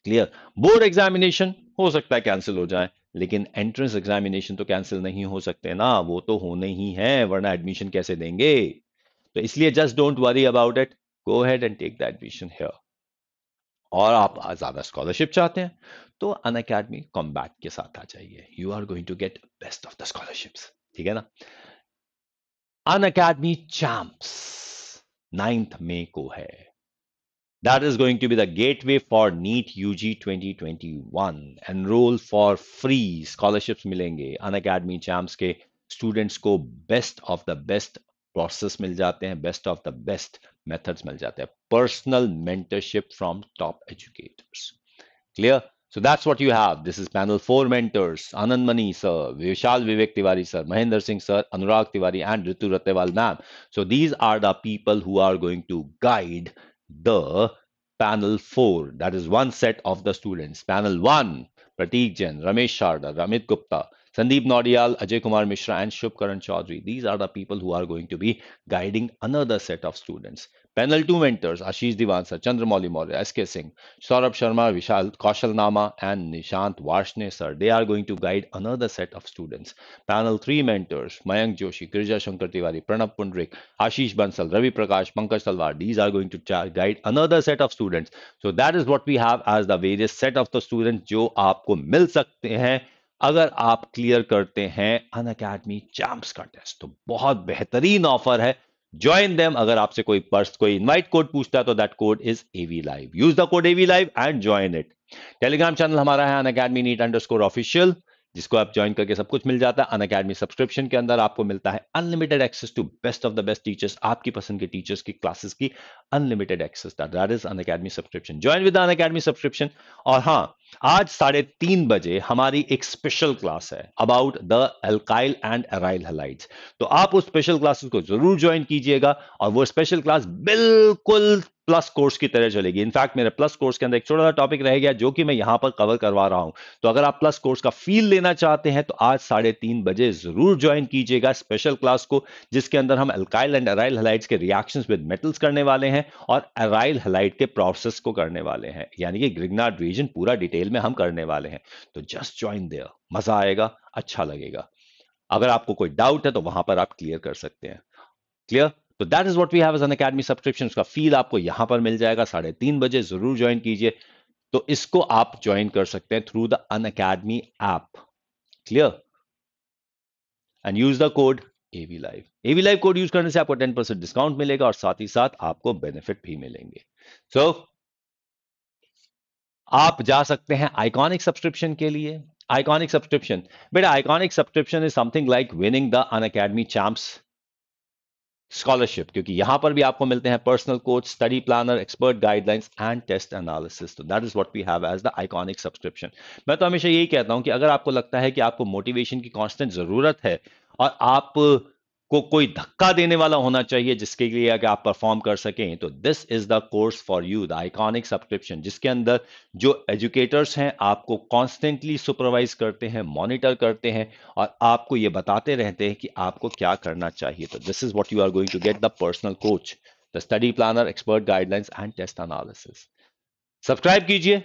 क्लियर बोर्ड एग्जामिनेशन हो सकता है कैंसिल हो जाए लेकिन एंट्रेंस एग्जामिनेशन तो कैंसिल नहीं हो सकते ना वो तो होने ही है वरना एडमिशन कैसे देंगे तो इसलिए just don't worry about it go ahead and take the admission here और आप ज्यादा स्कॉलरशिप चाहते हैं तो अन अकेडमी कॉम्बैट के साथ आ जाइए you are going to get best of the scholarship ठीक है ना Unacademy champs ninth May को है that is going be the gateway for NEET U G twenty twenty one enrol for free scholarship मिलेंगे Unacademy Champs के students को best of the best process मिल जाते हैं best of the best methods मिल जाते हैं personal mentorship from top educators clear so that's what you have this is panel four mentors Anand Mani sir Vishal Vivek Tiwari sir Mahendra Singh sir Anurag Tiwari and Ritu Rattewal ma'am so these are the people who are going to guide the panel four that is one set of the students panel one Prateek Jain Ramesh Sharda Ramit Gupta Sandeep Nodial, Ajay Kumar Mishra, and Shubhkaran Chaudhary. These are the people who are going to be guiding another set of students. Panel 2 mentors Ashish Divansa, Chandramouli Maurya, SK Singh, Saurabh Sharma, Vishal Kaushal Nama, and Nishant Varshne sir. They are going to guide another set of students. Panel 3 mentors Mayank Joshi, Girja Shankar Tiwari, Pranab Pundrik, Ashish Bansal, Ravi Prakash, Pankaj Talwar. These are going to guide another set of students. So that is what we have as the various set of the students जो आपको मिल सकते अगर आप clear करते हैं Unacademy Champs का test तो बहुत बेहतरीन ऑफर है ज्वाइन देम अगर आपसे कोई पर्स कोई इनवाइट कोड पूछता है तो that code is AV live use the code AV live and join it Telegram channel हमारा है Unacademy NEET underscore official जिसको आप ज्वाइन करके सब कुछ मिल जाता है अन अकेडमी सब्सक्रिप्शन के अंदर आपको मिलता है unlimited access to best of the best teachers आपकी पसंद के टीचर्स की क्लासेस की unlimited access that is Unacademy subscription join with Unacademy subscription और हाँ आज साढ़े तीन बजे हमारी एक स्पेशल क्लास है about the alkyl and aryl halide तो आप उस स्पेशल क्लासेस को जरूर ज्वाइन कीजिएगा और वो स्पेशल क्लास बिल्कुल प्लस कोर्स की तरह चलेगी इनफैक्ट मेरे प्लस कोर्स के अंदर एक छोटा सा टॉपिक रह गया जो कि मैं यहां पर कवर करवा रहा हूं तो अगर आप प्लस कोर्स का फील लेना चाहते हैं तो आज साढ़े तीन बजे जरूर ज्वाइन कीजिएगा स्पेशल क्लास को जिसके अंदर हम अल्काइल एंड अराइल हलाइट के रिएक्शन विद मेटल्स करने वाले हैं और अराइल हलाइट के प्रोसेस को करने वाले हैं यानी कि ग्रिगनार्ड रीजन पूरा डिटेल में हम करने वाले हैं तो जस्ट ज्वाइन देयर मजा आएगा अच्छा लगेगा अगर आपको कोई डाउट है तो वहां पर आप क्लियर कर सकते हैं क्लियर तो that is what we have Unacademy subscription उसका फील आपको यहां पर मिल जाएगा साढ़े तीन बजे जरूर ज्वाइन कीजिए तो इसको आप ज्वाइन कर सकते हैं through the Unacademy app clear and use the code AV live AV live code use करने से आपको टेन परसेंट डिस्काउंट मिलेगा और साथ ही साथ आपको बेनिफिट भी मिलेंगे सो so, आप जा सकते हैं आइकॉनिक सब्सक्रिप्शन के लिए आइकॉनिक सब्सक्रिप्शन बेटा iconic subscription is something like winning the Unacademy Champs scholarship क्योंकि यहां पर भी आपको मिलते हैं personal coach study planner expert guidelines and test analysis तो that is what we have as the iconic subscription मैं तो हमेशा यही कहता हूं कि अगर आपको लगता है कि आपको मोटिवेशन की कांस्टेंट जरूरत है और आप को कोई धक्का देने वाला होना चाहिए जिसके लिए अगर आप परफॉर्म कर सकें तो this is the course for you the iconic subscription जिसके अंदर जो एजुकेटर्स हैं आपको कॉन्स्टेंटली सुपरवाइज करते हैं मॉनिटर करते हैं और आपको ये बताते रहते हैं कि आपको क्या करना चाहिए तो this is what you are going to get the personal coach the study planner expert guidelines and test analysis subscribe कीजिए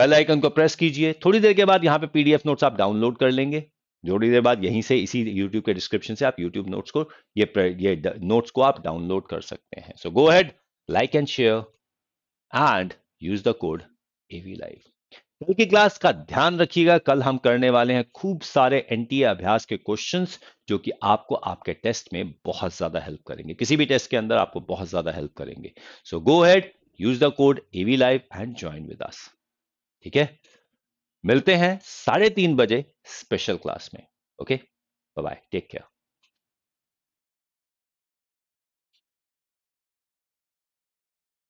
बेल आइकन को प्रेस कीजिए थोड़ी देर के बाद यहां पे पीडीएफ नोट्स आप डाउनलोड कर लेंगे थोड़ी देर बाद यहीं से इसी यूट्यूब के डिस्क्रिप्शन से आप यूट्यूब नोट्स को ये ये नोट्स को आप डाउनलोड कर सकते हैं so go ahead like and share and use the code AV life कल की क्लास का ध्यान रखिएगा कल हम करने वाले हैं खूब सारे एनटीए e अभ्यास के क्वेश्चंस जो कि आपको आपके टेस्ट में बहुत ज्यादा हेल्प करेंगे किसी भी टेस्ट के अंदर आपको बहुत ज्यादा हेल्प करेंगे so go ahead use the code AV life and join with us ठीक है मिलते हैं साढ़े तीन बजे स्पेशल क्लास में ओके बाय टेक केयर